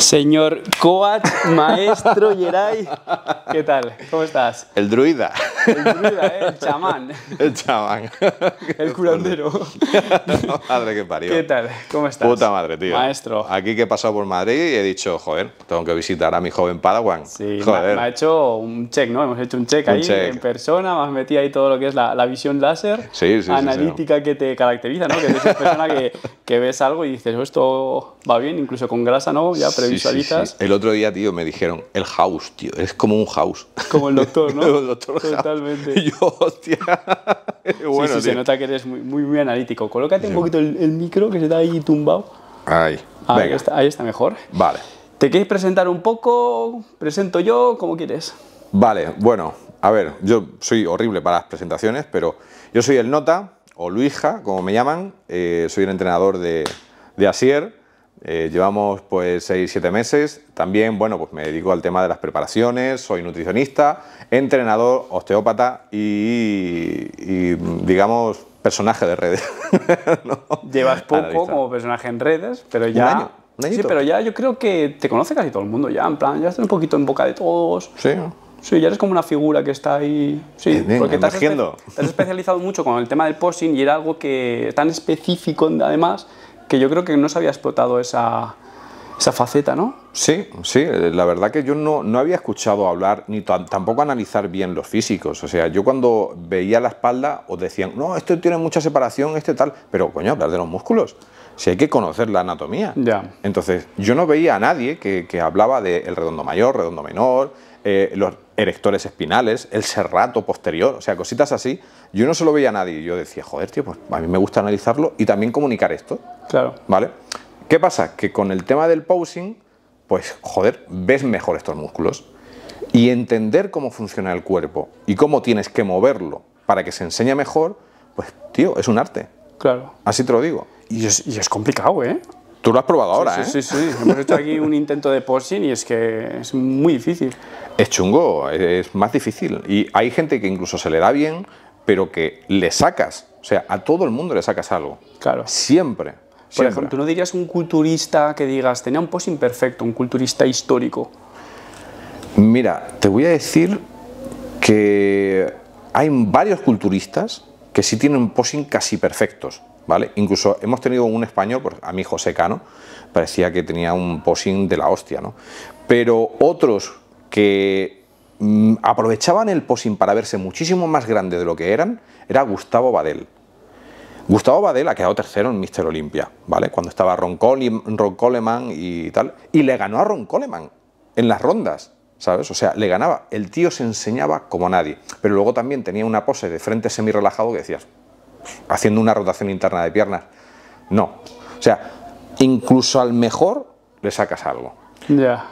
Señor Coach, maestro Yeray, ¿qué tal? ¿Cómo estás? El druida. El druida, ¿eh? el chamán. El chamán. El curandero. madre que parió. ¿Qué tal? ¿Cómo estás? Puta madre, tío. Maestro. Aquí que he pasado por Madrid y he dicho, joder, tengo que visitar a mi joven Padawan. Sí, joder. Me, ha hecho un check, ¿no? Hemos hecho un check ahí en persona, me has metido ahí todo lo que es la, visión láser sí, sí, analítica que te caracteriza, ¿no? Que eres una persona que, ves algo y dices, oh, esto va bien, incluso con grasa, ¿no? Ya el otro día, tío, me dijeron, el house, tío, es como un house. Como el doctor, ¿no? el doctor Totalmente. yo, hostia. bueno, sí, se nota que eres muy, muy, analítico. Colócate un poquito el, micro que se está ahí tumbado. Ah, ahí. Está, ahí está mejor. Vale. ¿Te quieres presentar un poco? ¿Presento yo? ¿Cómo quieres? Vale, bueno, a ver, yo soy horrible para las presentaciones, pero yo soy el Nota, o Luija, como me llaman, eh, soy el entrenador de, de Asier, eh, llevamos pues 6-7 meses. También, bueno, pues me dedico al tema de las preparaciones, soy nutricionista, entrenador, osteópata y, digamos, personaje de redes. Llevas poco como personaje en redes, pero ya... sí, pero ya yo creo que te conoce casi todo el mundo ya, en plan, ya estás un poquito en boca de todos. Sí. Sí, ya eres como una figura que está ahí. Sí, porque te has, te especializado mucho con el tema del posting y era algo que tan específico, además, que yo creo que no se había explotado esa, esa faceta, ¿no? Sí, sí, la verdad que yo no, había escuchado hablar ni tampoco analizar bien los físicos. O sea, yo cuando veía la espalda os decían, no, esto tiene mucha separación, este tal, pero coño, hablar de los músculos. Si hay que conocer la anatomía. Ya. Entonces, yo no veía a nadie que, hablaba del redondo mayor, redondo menor, eh, los erectores espinales, el serrato posterior, o sea, cositas así yo no se lo veía a nadie. Yo decía, joder, tío, pues a mí me gusta analizarlo y también comunicar esto. Claro. ¿Vale? ¿Qué pasa? Que con el tema del posing, pues, joder, ves mejor estos músculos. Y entender cómo funciona el cuerpo y cómo tienes que moverlo para que se enseñe mejor, pues, tío, es un arte. Claro. Así te lo digo. Y es, complicado, ¿eh? Tú lo has probado ahora, ¿eh? Sí, sí, sí. Hemos hecho aquí un intento de posing y es que es muy difícil. Es chungo, es más difícil. Y hay gente que incluso se le da bien, pero que le sacas, o sea, a todo el mundo le sacas algo. Claro. Siempre. Por ejemplo, ¿tú no dirías un culturista que digas, tenía un posing perfecto, un culturista histórico? Mira, te voy a decir que hay varios culturistas que sí tienen un posing casi perfectos, ¿vale? Incluso hemos tenido un español, a mí José Cano, parecía que tenía un posing de la hostia, ¿no? Pero otros que Mm, aprovechaban el posing para verse muchísimo más grande de lo que eran era Gustavo Badel. Gustavo Badel ha quedado tercero en Mister Olimpia, ¿vale? Cuando estaba Ron, Coleman y tal. Y le ganó a Ron Coleman en las rondas, ¿sabes? O sea, le ganaba. El tío se enseñaba como nadie. Pero luego también tenía una pose de frente semi relajado que decías, haciendo una rotación interna de piernas. No. O sea, incluso al mejor le sacas algo.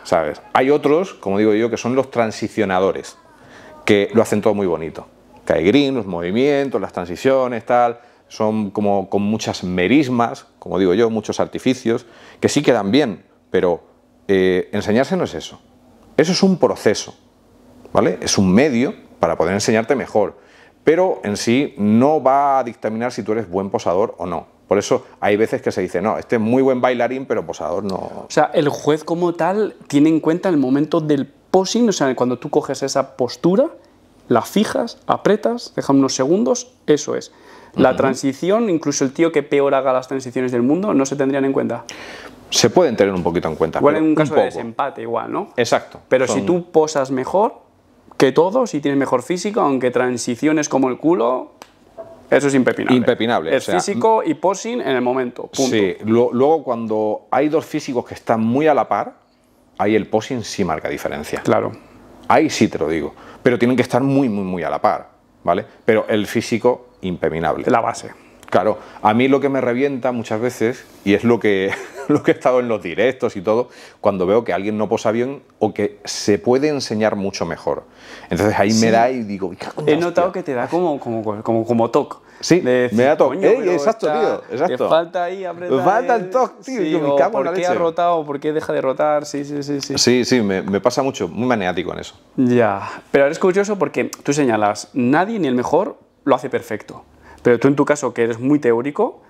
¿Sabes? Hay otros, como digo yo, que son los transicionadores, que lo hacen todo muy bonito. Kai green, los movimientos, las transiciones, tal, son como con muchas merismas, como digo yo, muchos artificios, que sí quedan bien, pero eh, enseñarse no es eso. Eso es un proceso, ¿vale? Es un medio para poder enseñarte mejor, pero en sí no va a dictaminar si tú eres buen posador o no. Por eso hay veces que se dice, no, este es muy buen bailarín, pero posador no. O sea, el juez como tal tiene en cuenta el momento del posing, o sea, cuando tú coges esa postura, la fijas, apretas, deja unos segundos, eso es. La transición, incluso el tío que peor haga las transiciones del mundo, no se tendrían en cuenta. Se pueden tener un poquito en cuenta. Igual en un caso de desempate, igual, ¿no? Exacto. Pero si tú posas mejor que todos, y tienes mejor físico, aunque transiciones como el culo, eso es impepinable. Impepinable. Es físico y posing en el momento. Sí, luego cuando hay dos físicos que están muy a la par, ahí el posing sí marca diferencia. Claro. Ahí sí te lo digo. Pero tienen que estar muy, muy, muy a la par. ¿Vale? Pero el físico, impepinable. La base. Claro, a mí lo que me revienta muchas veces, y es lo que, lo que he estado en los directos y todo, cuando veo que alguien no posa bien o que se puede enseñar mucho mejor. Entonces ahí me da y digo, He notado que te da como, como, como, como toque. Sí, me da tocado. exacto, tío. Exacto. falta ahí Falta el toque, tío. ¿Por qué ha rotado? ¿Por qué deja de rotar? Sí, sí, sí. Sí, sí, sí me, pasa mucho. Muy maniático en eso. Ya. Pero es curioso porque tú señalas, nadie ni el mejor lo hace perfecto. Pero tú, en tu caso, que eres muy teórico,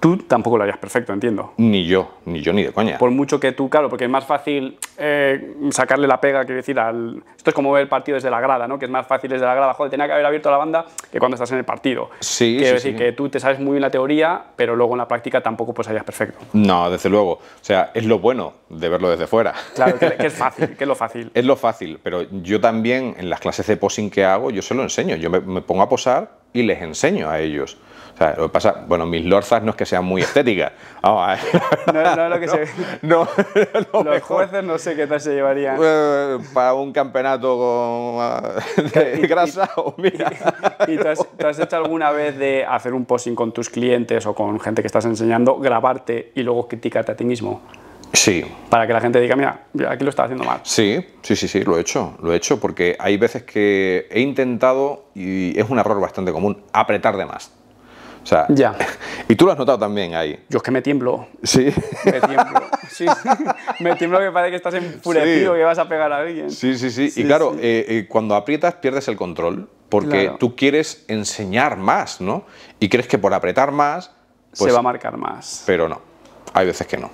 Tú tampoco lo harías perfecto, entiendo. Ni yo, ni yo ni de coña. Por mucho que tú, claro, porque es más fácil eh, sacarle la pega, quiero decir, al... Esto es como ver el partido desde la grada, ¿no? Que es más fácil desde la grada, joder, tenía que haber abierto la banda que cuando estás en el partido. Sí, Quiero sí, decir que tú te sabes muy bien la teoría, pero luego en la práctica tampoco pues harías perfecto. No, desde luego. O sea, es lo bueno de verlo desde fuera. Claro, que, es fácil, que es lo fácil. Es lo fácil, pero yo también en las clases de posing que hago, yo se lo enseño. Yo me pongo a posar y les enseño a ellos. O sea, lo que pasa, bueno, mis lorzas no es que sean muy estéticas. Vamos No, es lo que se... No, Los jueces no sé qué tal se llevarían. Eh, para un campeonato con, grasa mira. has, hecho alguna vez de hacer un posing con tus clientes o con gente que estás enseñando, grabarte y luego criticarte a ti mismo? Sí. Para que la gente diga, mira, aquí lo está haciendo mal. Sí, sí, sí, sí, lo he hecho, lo he hecho porque hay veces que he intentado, y es un error bastante común, apretar de más ya. Y tú lo has notado también ahí. Yo es que me tiemblo. Sí. Me tiemblo. Sí. me tiemblo que parece que estás enfurecido y que vas a pegar a alguien. Sí, sí, sí. y claro, eh, eh, cuando aprietas pierdes el control porque tú quieres enseñar más, ¿no? Y crees que por apretar más... Se pues va a marcar más. Pero no. Hay veces que no.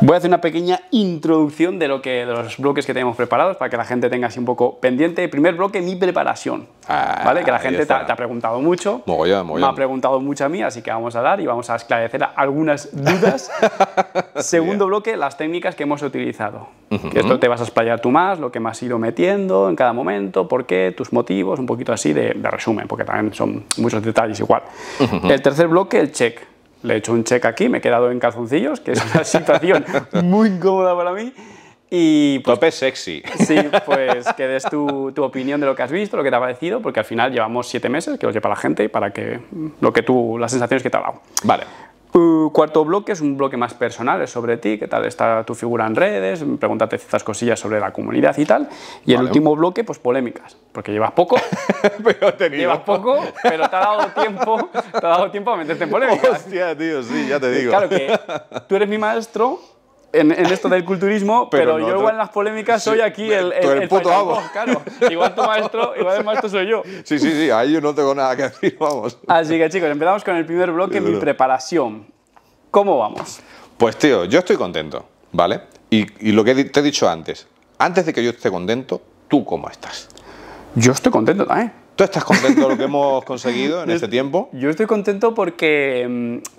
Voy a hacer una pequeña introducción de, lo que, los bloques que tenemos preparados para que la gente tenga así un poco pendiente. El primer bloque, mi preparación. Ah, ¿Vale? Que la gente te, ha preguntado mucho. Me ha preguntado mucho a mí, así que vamos a dar y vamos a esclarecer algunas dudas. Segundo eh. bloque, las técnicas que hemos utilizado. esto te vas a explayar tú más, lo que me has ido metiendo en cada momento, por qué, tus motivos, un poquito así de, resumen, porque también son muchos detalles igual. El tercer bloque, el check le he hecho un check aquí, me he quedado en calzoncillos, que es una situación muy incómoda para mí. Y pues, Tope sexy. Sí, pues que des tu, opinión de lo que has visto, lo que te ha parecido, porque al final llevamos siete meses que los lleva la gente y para que lo que tú, las sensaciones que te ha dado. Vale. Uh, cuarto bloque es un bloque más personal, es sobre ti, qué tal está tu figura en redes, pregúntate ciertas cosillas sobre la comunidad y tal. Y el último bloque, pues polémicas, porque llevas poco, pero llevas poco, pero te ha dado tiempo, te ha dado tiempo a meterte en polémicas. Hostia, tío, sí, ya te digo. Claro que tú eres mi maestro, en, esto del culturismo, pero, yo igual en las polémicas soy aquí el, el, puto amo. igual tu maestro, igual el maestro soy yo. Sí, sí, sí, ahí yo no tengo nada que decir, vamos. Así que chicos, empezamos con el primer bloque, mi preparación. ¿Cómo vamos? Pues tío, yo estoy contento, ¿vale? Y, y, lo que te he dicho antes, antes de que yo esté contento, ¿tú cómo estás? Yo estoy contento también. ¿Tú estás contento de lo que hemos conseguido en este tiempo? Yo estoy contento porque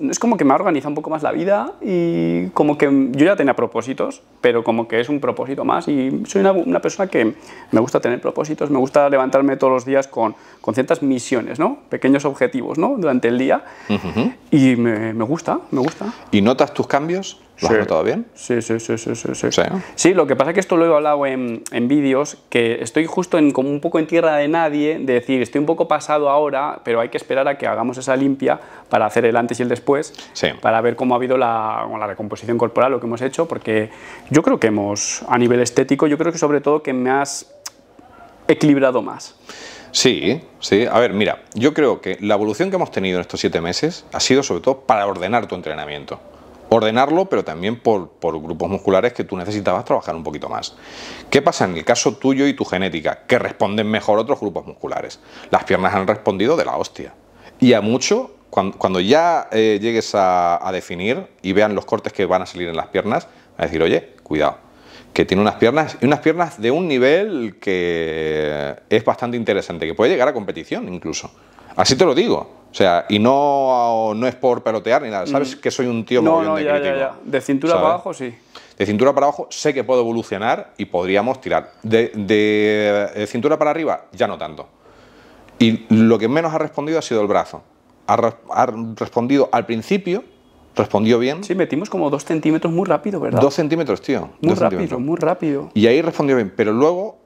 mm, es como que me ha organizado un poco más la vida y como que mm, yo ya tenía propósitos, pero como que es un propósito más y soy una, persona que me gusta tener propósitos, me gusta levantarme todos los días con, con ciertas misiones, ¿no? Pequeños objetivos, ¿no? Durante el día y me, me gusta, me gusta. ¿Y notas tus cambios? ¿Lo bien? Sí, sí, sí, sí, sí. lo que pasa es que esto lo he hablado en, en vídeos, que estoy justo en, como un poco en tierra de nadie, de decir, estoy un poco pasado ahora, pero hay que esperar a que hagamos esa limpia para hacer el antes y el después, para ver cómo ha habido la, la recomposición corporal, lo que hemos hecho, porque yo creo que hemos, a nivel estético, yo creo que sobre todo que me has equilibrado más. Sí, sí. A ver, mira, yo creo que la evolución que hemos tenido en estos siete meses ha sido sobre todo para ordenar tu entrenamiento ordenarlo, pero también por, grupos musculares que tú necesitabas trabajar un poquito más. ¿Qué pasa en el caso tuyo y tu genética? Que responden mejor otros grupos musculares. Las piernas han respondido de la hostia. Y a mucho, cuando, ya eh, llegues a, definir y vean los cortes que van a salir en las piernas, a decir, oye, cuidado, que tiene unas piernas, unas piernas de un nivel que es bastante interesante, que puede llegar a competición incluso. Así te lo digo. O sea, y no, es por pelotear ni nada. Mm. Sabes que soy un tío no, no, de ya, ya, ya. De cintura para abajo, sí. De cintura para abajo sé que puedo evolucionar y podríamos tirar. De, eh, cintura para arriba, ya no tanto. Y lo que menos ha respondido ha sido el brazo. Ha, respondido al principio, respondió bien. Sí, metimos como dos centímetros muy rápido, ¿verdad? Dos centímetros, tío. Muy rápido, muy rápido. Y ahí respondió bien, pero luego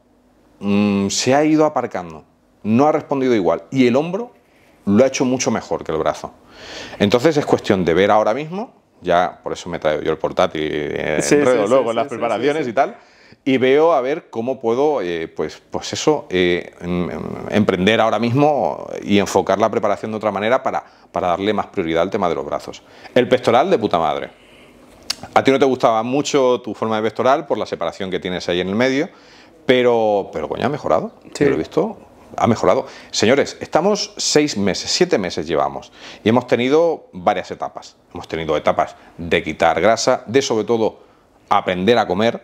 mm, se ha ido aparcando. No ha respondido igual. Y el hombro lo ha hecho mucho mejor que el brazo. Entonces es cuestión de ver ahora mismo, ya por eso me traigo yo el portátil luego las preparaciones y tal, y veo a ver cómo puedo, eh, pues, pues eso, eh, em, em, emprender ahora mismo y enfocar la preparación de otra manera para, para darle más prioridad al tema de los brazos. El pectoral de puta madre. A ti no te gustaba mucho tu forma de pectoral por la separación que tienes ahí en el medio, pero, pero coño, ha mejorado. Te lo he visto ha mejorado. Señores, estamos seis meses, siete meses llevamos y hemos tenido varias etapas. Hemos tenido etapas de quitar grasa, de sobre todo aprender a comer,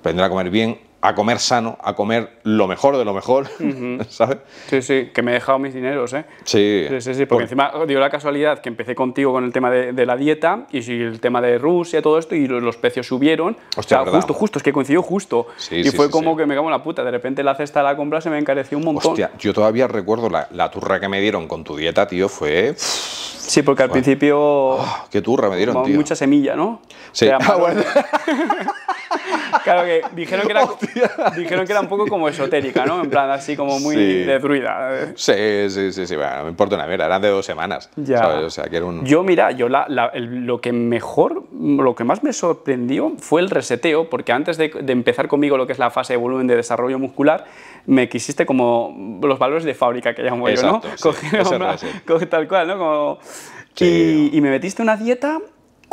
aprender a comer bien, a comer sano, a comer lo mejor de lo mejor, ¿sabes? Sí, sí, que me he dejado mis dineros, ¿eh? Sí. Sí, sí, sí porque, encima dio la casualidad que empecé contigo con el tema de, la dieta y el tema de Rusia, todo esto, y los, precios subieron. o sea, justo, justo, es que coincidió justo. y fue como que me cago en la puta, de repente la cesta de la compra se me encareció un montón. Hostia, yo todavía recuerdo la, turra que me dieron con tu dieta, tío, fue... Sí, porque al principio... Ah, ¡Qué turra me dieron, tío! Mucha semilla, ¿no? Sí. Ah, claro que dijeron que era... Dijeron que era un poco como esotérica, ¿no? En plan, así como muy de druida. Sí, sí, sí, sí. no me importa una mierda, eran de dos semanas. Yo, mira, yo lo que mejor, lo que más me sorprendió fue el reseteo, porque antes de, empezar conmigo lo que es la fase de volumen de desarrollo muscular, me quisiste como los valores de fábrica que llamo yo, ¿no? Sí, tal cual, ¿no? y me metiste una dieta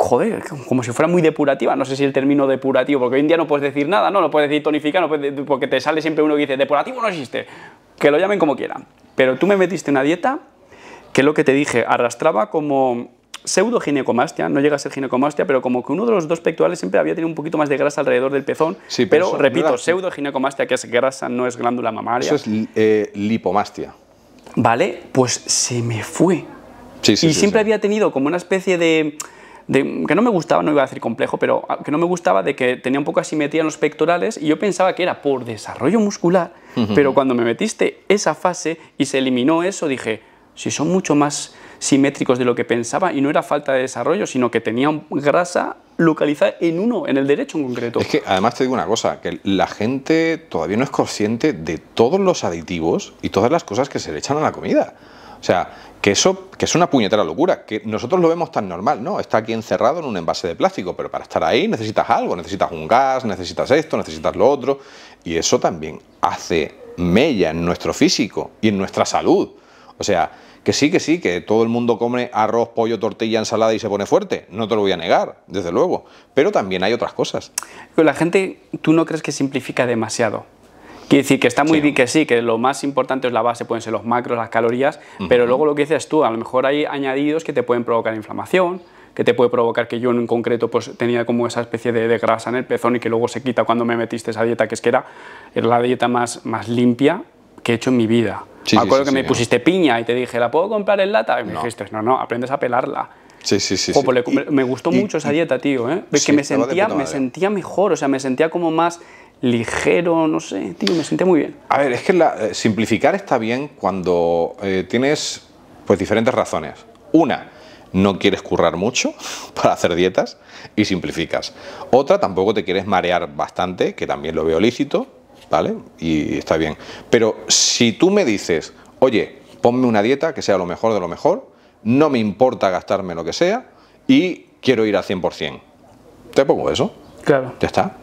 joder, como si fuera muy depurativa, no sé si el término depurativo, porque hoy en día no puedes decir nada, no, no puedes decir tonificar, no porque te sale siempre uno que dice, depurativo no existe, que lo llamen como quieran. Pero tú me metiste una dieta que lo que te dije, arrastraba como pseudo ginecomastia, no llega a ser ginecomastia, pero como que uno de los dos pectorales siempre había tenido un poquito más de grasa alrededor del pezón, pero, repito, pseudo ginecomastia, que es grasa, no es glándula mamaria. Eso es eh, lipomastia. Vale, pues se me fue. y siempre había tenido como una especie de que no me gustaba, no iba a decir complejo, pero ah, que no me gustaba de que tenía un poco asimetría en los pectorales y yo pensaba que era por desarrollo muscular, pero cuando me metiste esa fase y se eliminó eso, dije, si son mucho más simétricos de lo que pensaba y no era falta de desarrollo, sino que tenía grasa localizada en uno, en el derecho en concreto. Es que además te digo una cosa, que la gente todavía no es consciente de todos los aditivos y todas las cosas que se le echan a la comida. O sea, que eso que es una puñetera locura, que nosotros lo vemos tan normal, ¿no? Está aquí encerrado en un envase de plástico, pero para estar ahí necesitas algo, necesitas un gas, necesitas esto, necesitas lo otro, y eso también hace mella en nuestro físico y en nuestra salud. O sea, que sí, que sí, que todo el mundo come arroz, pollo, tortilla, ensalada y se pone fuerte. No te lo voy a negar, desde luego. Pero también hay otras cosas. la gente, ¿tú no crees que simplifica demasiado? Quiere decir que está muy bien que sí, que lo más importante es la base, pueden ser los macros, las calorías, pero luego lo que dices tú, a lo mejor hay añadidos que te pueden provocar inflamación, que te puede provocar que yo en concreto pues tenía como esa especie de, grasa en el pezón y que luego se quita cuando me metiste esa dieta, que es que era, la dieta más, más limpia que he hecho en mi vida. me acuerdo que me pusiste piña y te dije, ¿la puedo comprar en lata? Y me dijiste, no, no, aprendes a pelarla. Sí, sí, sí. Pues, me, gustó mucho esa dieta, tío. ¿eh? que me sentía, me ¿eh? sentía mejor, o sea, me sentía como más ligero, no sé, tío, me senté muy bien. A ver, es que la, eh, simplificar está bien cuando eh, tienes pues diferentes razones. Una, no quieres currar mucho para hacer dietas y simplificas. Otra, tampoco te quieres marear bastante, que también lo veo lícito, ¿vale? Y está bien. Pero si tú me dices, oye, ponme una dieta que sea lo mejor de lo mejor, no me importa gastarme lo que sea y quiero ir al 100%, te pongo eso. Claro. Ya está.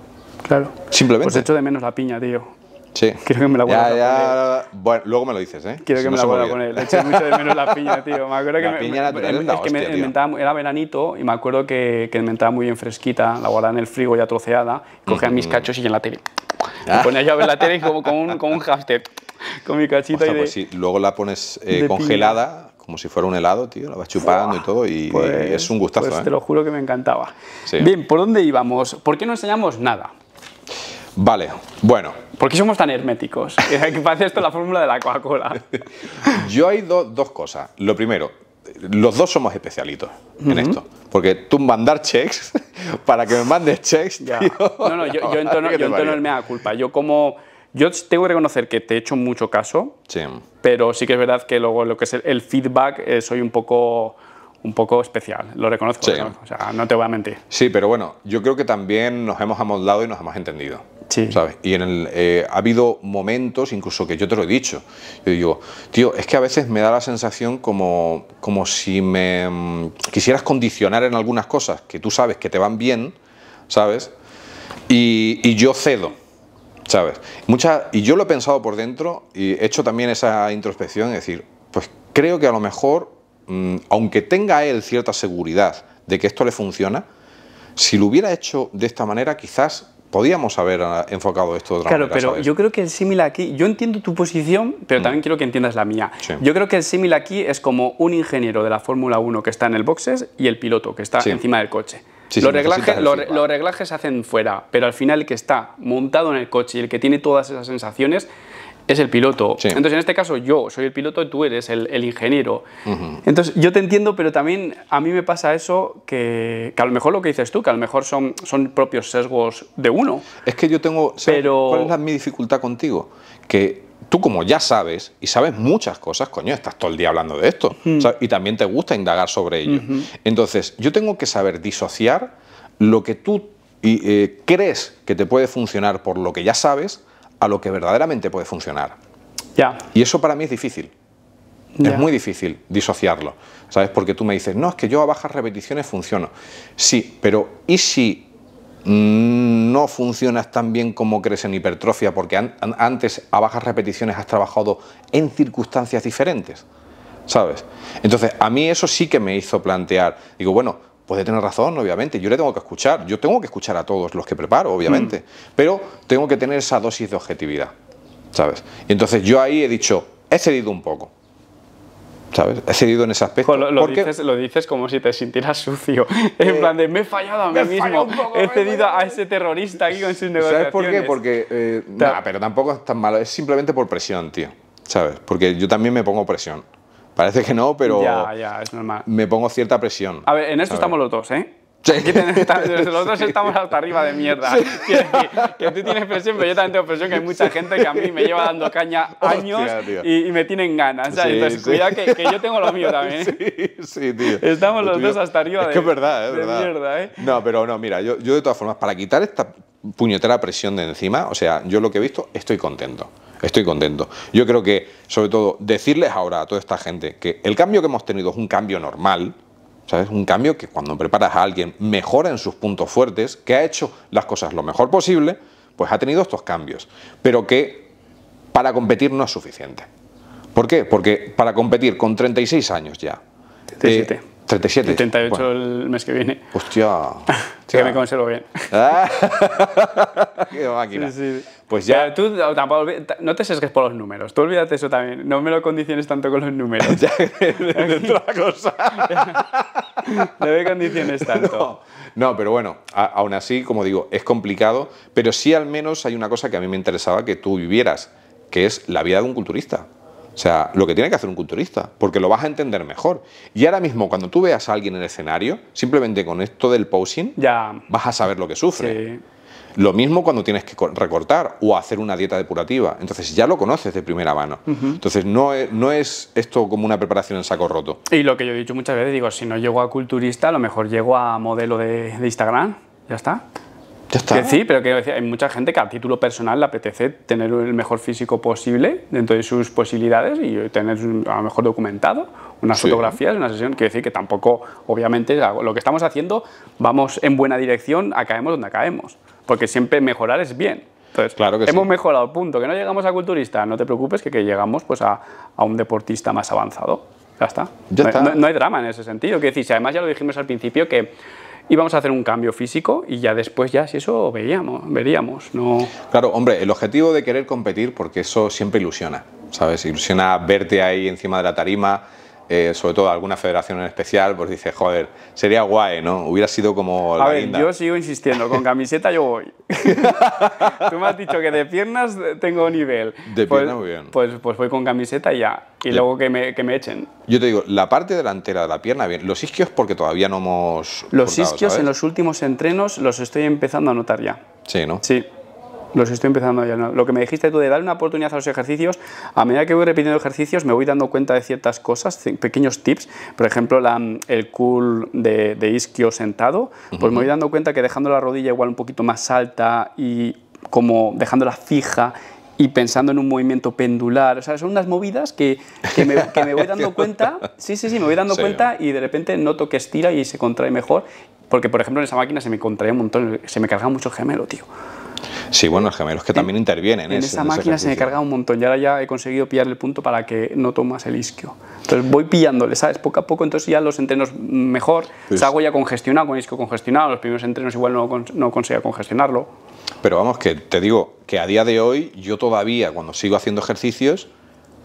Claro. Simplemente. Pues echo de menos la piña, tío. Sí. Quiero que me la vuelva a ya... Bueno, luego me lo dices, ¿eh? Quiero que me la vuelva con él. Echo echo mucho de menos la piña, tío. Me acuerdo la que piña me, la que era veranito y me acuerdo que, que inventaba muy bien fresquita, la guardaba en el frigo ya troceada, cogía mis mm. cachos y en la tele. Ah. me Y ponía yo a ver la tele como con un, con un con mi cachito y pues de, pues sí, luego la pones eh, congelada, como si fuera un helado, tío, la vas chupando y todo, y, es un gustazo. Pues, ¿eh? Te lo juro que me encantaba. Sí. Bien, ¿por dónde íbamos? ¿Por qué no enseñamos nada? Vale, bueno. ¿Por qué somos tan herméticos? Parece esto la fórmula de la Coca-Cola. Yo hay dos cosas. Lo primero, los dos somos especialitos en esto. Porque tú mandar checks, para que me mandes checks, ya. no, no, yo, yo el mea culpa. Yo como... Yo tengo que reconocer que te he hecho mucho caso, sí. pero sí que es verdad que luego lo que es el, feedback eh, soy un poco, un poco especial, lo reconozco, o sea, no te voy a mentir. Sí, pero bueno, yo creo que también nos hemos amoldado y nos hemos entendido. Y en el, eh, ha habido momentos, incluso que yo te lo he dicho, yo digo, tío, es que a veces me da la sensación como, como si me mm, quisieras condicionar en algunas cosas que tú sabes que te van bien, ¿sabes? Y, yo cedo. ¿Sabes? Mucha, y yo lo he pensado por dentro y he hecho también esa introspección, es decir, pues creo que a lo mejor, mm, aunque tenga él cierta seguridad de que esto le funciona, si lo hubiera hecho de esta manera, quizás podíamos haber enfocado esto de otra claro, manera. Claro, pero yo creo que el símil aquí, yo entiendo tu posición, pero mm. también quiero que entiendas la mía. Yo creo que el símil aquí es como un ingeniero de la Fórmula 1 que está en el boxes y el piloto que está encima del coche. los, reglajes se hacen fuera, pero al final el que está montado en el coche y el que tiene todas esas sensaciones es el piloto. Entonces, en este caso, yo soy el piloto y tú eres el, ingeniero. Entonces, yo te entiendo, pero también a mí me pasa eso que, a lo mejor lo que dices tú, que a lo mejor son, son propios sesgos de uno. Es que yo tengo... ¿Cuál es mi dificultad contigo? Que tú como ya sabes y sabes muchas cosas, coño, estás todo el día hablando de esto y también te gusta indagar sobre ello. Entonces, yo tengo que saber disociar lo que tú eh, crees que te puede funcionar por lo que ya sabes a lo que verdaderamente puede funcionar. Ya. Y eso para mí es difícil. Es muy difícil disociarlo, ¿sabes? Porque tú me dices, no, es que yo a bajas repeticiones funciono. Sí, pero ¿y si no funcionas tan bien como crees en hipertrofia? Porque antes a bajas repeticiones has trabajado en circunstancias diferentes, ¿sabes? Entonces, a mí eso sí que me hizo plantear, digo, bueno, puede tener razón, obviamente, yo le tengo que escuchar, yo tengo que escuchar a todos los que preparo, obviamente, mm. pero tengo que tener esa dosis de objetividad, ¿sabes? Y entonces yo ahí he dicho, he cedido un poco. ¿Sabes? He cedido en ese aspecto. Pues lo, dices, lo dices, como si te sintieras sucio. en eh, plan de, me he fallado a mí mismo. he cedido a ese terrorista aquí con sus negociaciones. ¿Sabes por qué? Porque, eh, nada, pero tampoco es tan malo. Es simplemente por presión, tío. ¿Sabes? Porque yo también me pongo presión. Parece que no, pero me pongo cierta presión. A ver, en esto estamos los dos, ¿eh? los dos nosotros estamos hasta arriba de mierda. Que, tú tienes presión, pero yo también tengo presión que hay mucha gente que a mí me lleva dando caña años y, me tienen ganas. Entonces, cuidado que, yo tengo lo mío también. ¿eh? Sí, sí, tío. Estamos los dos hasta arriba es de, que es verdad, es verdad. mierda. ¿eh? No, pero no, mira, yo de todas formas, para quitar esta puñetera presión de encima, o sea, yo lo que he visto, estoy contento. Estoy contento. Yo creo que, sobre todo, decirles ahora a toda esta gente que el cambio que hemos tenido es un cambio normal, ¿Sabes? Un cambio que cuando preparas a alguien mejora en sus puntos fuertes, que ha hecho las cosas lo mejor posible, pues ha tenido estos cambios, pero que para competir no es suficiente. ¿Por qué? Porque para competir con 36 años ya, 37. 37. 38 el mes que viene. Hostia. Sí que me conservo bien. Qué máquina. Pues ya. tú tampoco, no te sesgues por los números. Tú olvídate eso también. No me lo condiciones tanto con los números. ya, otra cosa. no me condiciones tanto. No, pero bueno, aún así, como digo, es complicado. Pero sí, al menos hay una cosa que a mí me interesaba que tú vivieras, que es la vida de un culturista. O sea, lo que tiene que hacer un culturista, porque lo vas a entender mejor. Y ahora mismo, cuando tú veas a alguien en el escenario, simplemente con esto del posing, ya. vas a saber lo que sufre. Lo mismo cuando tienes que recortar o hacer una dieta depurativa. Entonces ya lo conoces de primera mano. Entonces no es, no es esto como una preparación en saco roto. Y lo que yo he dicho muchas veces, digo, si no llego a culturista, a lo mejor llego a modelo de Instagram. Ya está sí, pero que hay mucha gente que a título personal le apetece tener el mejor físico posible dentro de sus posibilidades y tener a lo mejor documentado unas fotografías, una sesión. Quiero decir que tampoco, obviamente, lo que estamos haciendo vamos en buena dirección, acabemos donde acabemos. Porque siempre mejorar es bien. Entonces, claro que hemos mejorado, punto. Que no llegamos a culturista, no te preocupes, que, llegamos pues, a, a un deportista más avanzado. Ya está. no, no, hay drama en ese sentido. Quiero decir, si además ya lo dijimos al principio que y vamos a hacer un cambio físico y ya después ya si eso veíamos, veríamos. No... Claro, hombre, el objetivo de querer competir, porque eso siempre ilusiona, ¿sabes? Ilusiona verte ahí encima de la tarima, eh, sobre todo alguna federación en especial, pues dice, joder, sería guay, ¿no? Hubiera sido como... A ver, yo sigo insistiendo, con camiseta yo voy. Tú me has dicho que de piernas tengo nivel. De pues, piernas muy bien. Pues, pues, voy con camiseta y ya, y luego que me, que me, echen. Yo te digo, la parte delantera de la pierna, bien, los isquios porque todavía no hemos... Los isquios en los últimos entrenos los estoy empezando a notar ya. Sí, ¿no? Sí. Los estoy empezando ya. Lo que me dijiste tú de dar una oportunidad a los ejercicios, a medida que voy repitiendo ejercicios me voy dando cuenta de ciertas cosas, pequeños tips. Por ejemplo, mm, el cool de, isquio sentado, pues me voy dando cuenta que dejando la rodilla igual un poquito más alta y como dejándola fija y pensando en un movimiento pendular. O sea, son unas movidas que, me, voy dando cuenta. Sí, sí, sí, me voy dando cuenta y de repente noto que estira y se contrae mejor. Porque, por ejemplo, en esa máquina se me contraía un montón, se me cargaba mucho el gemelo, tío. Sí, bueno, los gemelos que también intervienen. En ¿eh? esa máquina se me carga un montón y ahora ya he conseguido pillar el punto para que no tomas el isquio. Entonces voy pillándole, ¿sabes? Poco a poco, entonces ya los entrenos mejor, salgo pues- ya congestionado, con isquio congestionado, los primeros entrenos igual no, no conseguía congestionarlo. Pero vamos, que te digo que a día de hoy yo todavía cuando sigo haciendo ejercicios,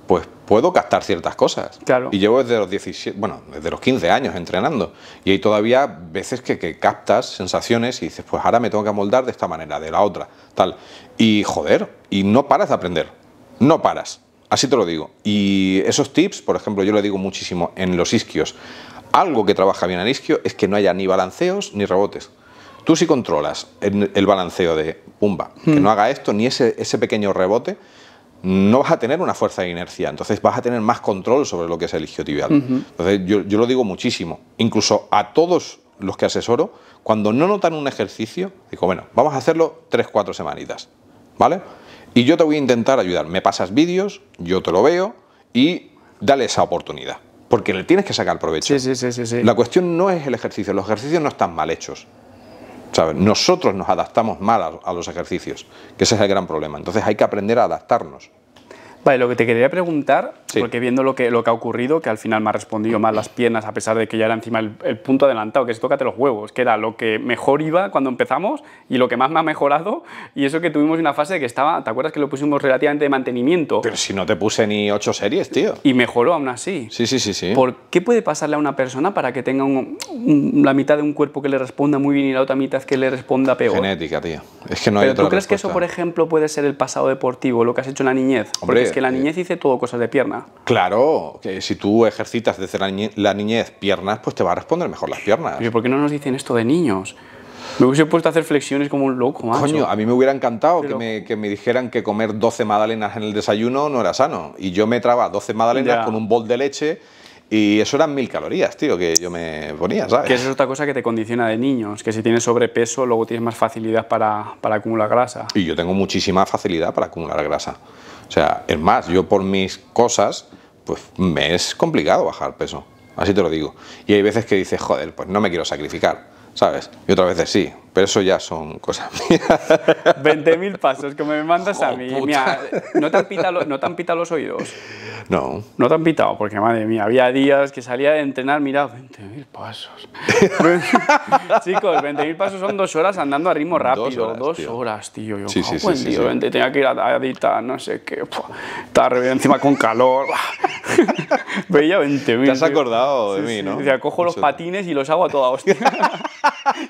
pues puedo captar ciertas cosas. Y llevo desde los los 15 años entrenando. Y hay todavía veces que, captas sensaciones y dices, pues ahora me tengo que amoldar de esta manera, de la otra, tal. Y joder, y no paras de aprender. No paras. Así te lo digo. Y esos tips, por ejemplo, yo lo digo muchísimo en los isquios. Algo que trabaja bien en isquio es que no haya ni balanceos ni rebotes. Tú si controlas el, balanceo de pumba, que hmm. no haga esto ni ese pequeño rebote, no vas a tener una fuerza de inercia, entonces vas a tener más control sobre lo que es el isquiotibial. Entonces yo, lo digo muchísimo, incluso a todos los que asesoro, cuando no notan un ejercicio, digo, bueno, vamos a hacerlo 3-4 semanitas, ¿vale? Y yo te voy a intentar ayudar, me pasas vídeos, yo te lo veo y dale esa oportunidad, porque le tienes que sacar provecho. sí, sí, sí, sí. La cuestión no es el ejercicio, los ejercicios no están mal hechos, nosotros nos adaptamos mal a los ejercicios, que ese es el gran problema. Entonces hay que aprender a adaptarnos. Vale, lo que te quería preguntar, porque viendo lo que, lo que ha ocurrido, que al final me ha respondido más las piernas, a pesar de que ya era encima el, punto adelantado, que es tócate los huevos, que era lo que mejor iba cuando empezamos y lo que más me ha mejorado, y eso que tuvimos una fase que estaba, ¿te acuerdas que lo pusimos relativamente de mantenimiento? Pero si no te puse ni ocho series, tío. Y mejoró aún así. Sí, sí, sí, sí. ¿Por qué puede pasarle a una persona para que tenga la mitad de un cuerpo que le responda muy bien y la otra mitad que le responda peor? Genética, tío. Es que no hay otro otra ¿Tú crees que eso, por ejemplo, puede ser el pasado deportivo, lo que has hecho en la niñez? Hombre, que la eh, niñez dice todo cosas de pierna. Claro, que si tú ejercitas desde la niñez, piernas, pues te va a responder mejor las piernas. ¿Y ¿por qué no nos dicen esto de niños? Me hubiese puesto a hacer flexiones como un loco, Coño, a mí me hubiera encantado que me, dijeran que comer 12 magdalenas en el desayuno no era sano. Y yo me traba 12 magdalenas con un bol de leche y eso eran mil calorías, tío, que yo me ponía, ¿sabes? Que eso es otra cosa que te condiciona de niños, que si tienes sobrepeso luego tienes más facilidad para acumular grasa. Y yo tengo muchísima facilidad para acumular grasa. O sea, es más, yo por mis cosas, pues me es complicado bajar peso. Así te lo digo. Y hay veces que dices, joder, pues no me quiero sacrificar, ¿sabes? Y otras veces sí. Pero eso ya son cosas mías. 20.000 pasos que me mandas a mí. Mira, ¿no, te han pitado, ¿No te han pitado los oídos? No. No te han pitado, porque madre mía, había días que salía de entrenar, mira, 20.000 pasos. Chicos, 20.000 pasos son dos horas andando a ritmo rápido. Dos horas, tío. Yo, sí, sí, sí, tenía que ir a editar, no sé qué. está estaba encima con calor. Veía 20.000. Te has acordado de mí, ¿no? O sea, cojo los patines y los hago a toda hostia.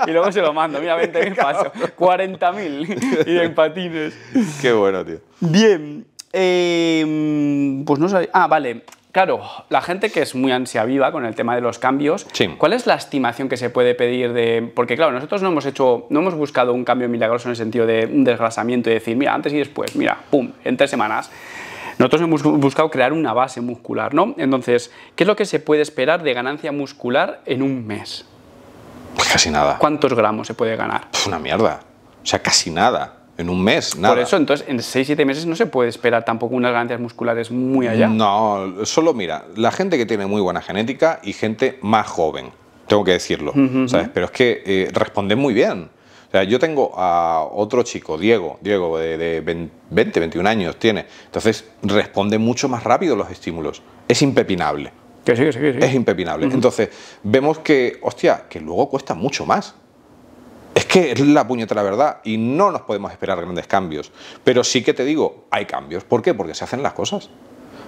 y luego se lo mando, mira. 40.000 40 y en patines. Qué bueno, tío. Bien, em, pues no sé. Ah, vale. Claro, la gente que es muy ansia viva con el tema de los cambios, ¿cuál es la estimación que se puede pedir de...? Porque claro, nosotros no hemos hecho, no hemos buscado un cambio milagroso en el sentido de un desgrasamiento y decir, mira, antes y después, mira, pum, en tres semanas. Nosotros hemos buscado crear una base muscular, ¿no? Entonces, ¿qué es lo que se puede esperar de ganancia muscular en un mes? Pues casi nada. ¿Cuántos gramos se puede ganar? Pues una mierda. O sea, casi nada. En un mes, nada. Por eso, entonces, en 6-7 meses no se puede esperar tampoco unas ganancias musculares muy allá. No, solo mira, la gente que tiene muy buena genética y gente más joven, tengo que decirlo, ¿sabes? Pero es que eh, responde muy bien. O sea, yo tengo a otro chico, Diego, Diego, de, de 20, 21 años tiene. Entonces, responde mucho más rápido los estímulos. Es impepinable. Que sí, que sí, que sí. Es impepinable. Entonces, vemos que, hostia, que luego cuesta mucho más. Es que es la la verdad y no nos podemos esperar grandes cambios. Pero sí que te digo, hay cambios. ¿Por qué? Porque se hacen las cosas.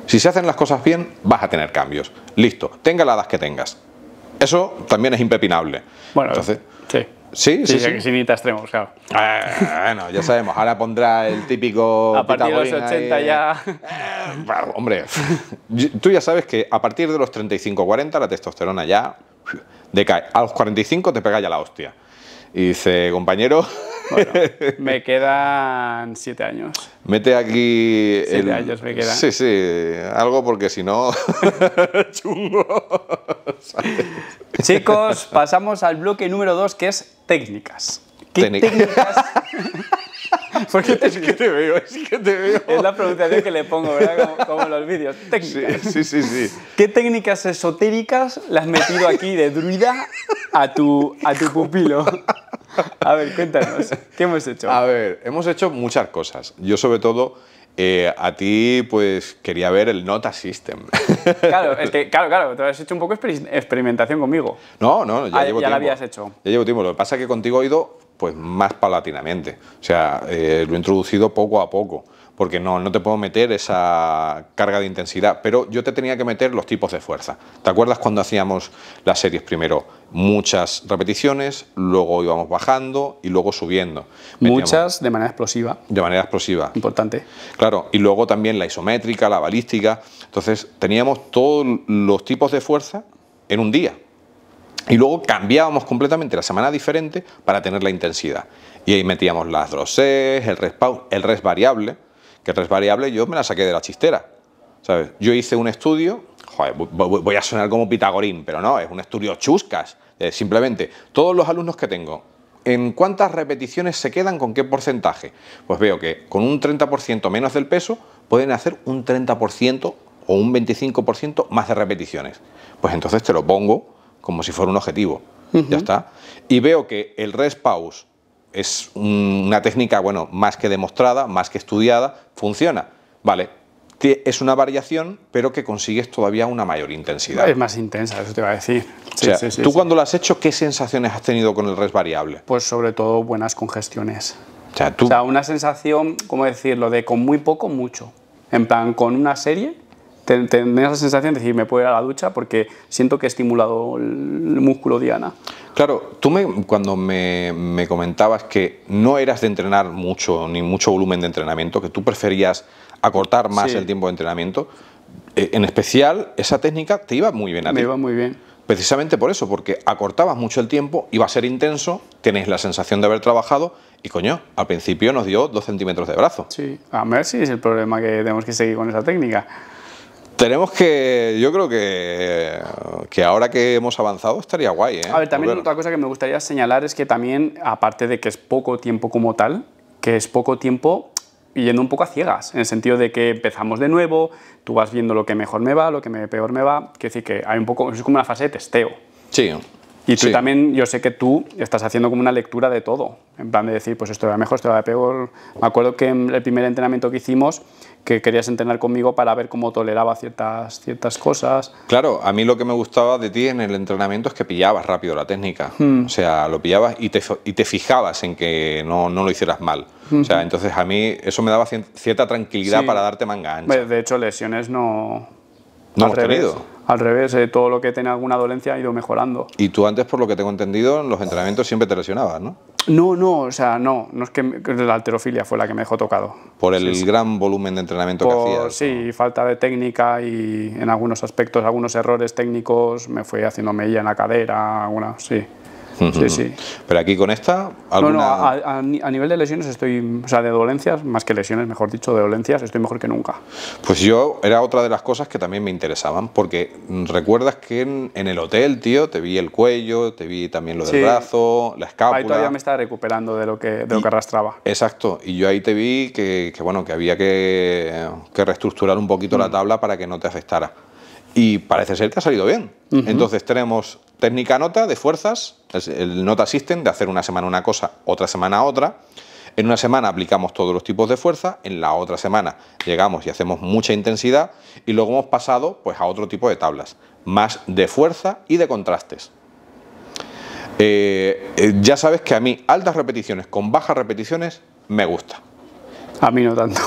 Si se hacen las cosas bien, vas a tener cambios. Listo, tenga las que tengas. Eso también es impepinable. Bueno, Entonces, sí. Sí, sí, sí. Pues, claro. Ah, bueno, ya sabemos. Ahora pondrá el típico. A partir de los 80 ya. Eh, hombre, tú ya sabes que a partir de los 35-40 la testosterona ya decae. A los 45 te pega ya la hostia dice, compañero... me quedan siete años. Mete aquí... Siete años me quedan. Sí, sí, algo porque si no... Chicos, pasamos al bloque número dos que es técnicas. técnicas? Porque te, es que te veo, es que te veo. Es la pronunciación que le pongo, ¿verdad? Como, en los vídeos. Técnicas. Sí, sí, sí, ¿Qué técnicas esotéricas las has metido aquí de druida a tu, a tu pupilo? A ver, cuéntanos, ¿qué hemos hecho? A ver, hemos hecho muchas cosas. Yo sobre todo eh, a ti, pues quería ver el Nota System. Claro, claro, claro, te has hecho un poco experimentación conmigo. No, no, ya lo ah, llevo tiempo. Ya lo habías hecho. Ya llevo tiempo. Lo que pasa es que contigo he ido pues más palatinamente. O sea, eh, lo he introducido poco a poco porque no, no te puedo meter esa carga de intensidad, pero yo te tenía que meter los tipos de fuerza. ¿Te acuerdas cuando hacíamos las series primero? Muchas repeticiones, luego íbamos bajando y luego subiendo. Muchas de manera explosiva. De manera explosiva. Importante. Claro, y luego también la isométrica, la balística. Entonces teníamos todos los tipos de fuerza en un día. Y luego cambiábamos completamente la semana diferente para tener la intensidad. Y ahí metíamos las drosés, el rest, el rest variable, que tres variables yo me las saqué de la chistera. ¿sabes? Yo hice un estudio, voy a sonar como pitagorín, pero no, es un estudio chuscas. Eh, simplemente, todos los alumnos que tengo, ¿en cuántas repeticiones se quedan con qué porcentaje? Pues veo que con un 30% menos del peso pueden hacer un 30% o un 25% más de repeticiones. Pues entonces te lo pongo como si fuera un objetivo. Ya está. Y veo que el rest pause es una técnica, bueno, más que demostrada, más que estudiada, funciona. Vale, es una variación, pero que consigues todavía una mayor intensidad. Es más intensa, eso te iba a decir. tú cuando lo has hecho, ¿qué sensaciones has tenido con el res variable? Pues sobre todo buenas congestiones. O sea, una sensación, ¿cómo decirlo?, de con muy poco, mucho. En plan, con una serie, tener esa sensación de decir, me puedo ir a la ducha porque siento que he estimulado el músculo diana. Claro, tú me, cuando me, comentabas que no eras de entrenar mucho, ni mucho volumen de entrenamiento, que tú preferías acortar más el tiempo de entrenamiento, eh, en especial esa técnica te iba muy bien a ti. Me iba muy bien. Precisamente por eso, porque acortabas mucho el tiempo, iba a ser intenso, tienes la sensación de haber trabajado y coño, al principio nos dio dos centímetros de brazo. Sí, a ver si es el problema que tenemos que seguir con esa técnica tenemos que, yo creo que, que ahora que hemos avanzado estaría guay. ¿eh? A ver, también otra cosa que me gustaría señalar es que también, aparte de que es poco tiempo como tal, que es poco tiempo yendo un poco a ciegas, en el sentido de que empezamos de nuevo, tú vas viendo lo que mejor me va, lo que peor me va, quiere decir que hay un poco, es como una fase de testeo. Sí. Y tú también, yo sé que tú estás haciendo como una lectura de todo, en plan de decir, pues esto va mejor, esto va peor. Me acuerdo que en el primer entrenamiento que hicimos, que querías entrenar conmigo para ver cómo toleraba ciertas, ciertas cosas. Claro, a mí lo que me gustaba de ti en el entrenamiento es que pillabas rápido la técnica, hmm. o sea, lo pillabas y te, y te fijabas en que no, lo hicieras mal. O sea, hmm. entonces a mí eso me daba cierta tranquilidad para darte manga ancha. De hecho, lesiones no... No hemos tenido al revés, eh, todo lo que tenía alguna dolencia ha ido mejorando. Y tú antes, por lo que tengo entendido, en los entrenamientos siempre te lesionabas, ¿no? No, no, o sea, no, no es que la alterofilia fue la que me dejó tocado. Por el gran volumen de entrenamiento que hacías. Sí, falta de técnica y en algunos aspectos, algunos errores técnicos, me fue haciendo mella en la cadera, alguna, sí. Sí, sí. Pero aquí con esta. a, nivel de lesiones estoy. O sea, de dolencias, más que lesiones, mejor dicho, de dolencias, estoy mejor que nunca. Pues yo era otra de las cosas que también me interesaban, porque mm, recuerdas que en, el hotel, tío, te vi el cuello, te vi también lo del brazo, la escápula. Ahí todavía me estaba recuperando de lo que, arrastraba. Exacto, y yo ahí te vi que, bueno, que había que, reestructurar un poquito la mm. tabla para que no te afectara y parece ser que ha salido bien. Entonces tenemos técnica nota de fuerzas, el nota system de hacer una semana una cosa, otra semana otra. En una semana aplicamos todos los tipos de fuerza, en la otra semana llegamos y hacemos mucha intensidad y luego hemos pasado pues a otro tipo de tablas, más de fuerza y de contrastes. Eh, eh, ya sabes que a mí altas repeticiones con bajas repeticiones me gusta. A mí no tanto.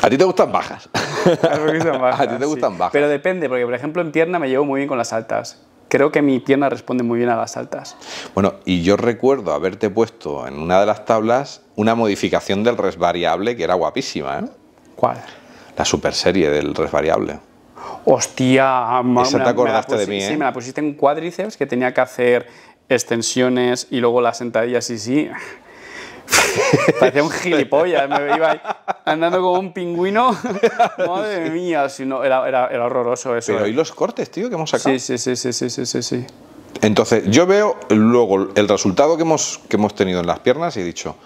A ti te gustan bajas. A, bajas, ti te gustan bajas. Pero depende, porque por ejemplo en pierna me llevo muy bien con las altas creo que mi pierna responde muy bien a las altas. Bueno, y yo recuerdo haberte puesto en una de las tablas una modificación del res variable que era guapísima, ¿eh? ¿Cuál? La super serie del res variable. Hostia, Esa te acordaste de mí, ¿eh? Sí, me la pusiste en cuádriceps que tenía que hacer extensiones y luego las sentadillas y sí. Parecía un gilipollas, me iba andando como un pingüino. Madre mía, si no, era, horroroso eso. Pero eh. ¿y los cortes, tío, que hemos sacado? Sí, sí, sí, sí, sí, sí, Entonces, yo veo luego el resultado que hemos, que hemos tenido en las piernas y he dicho,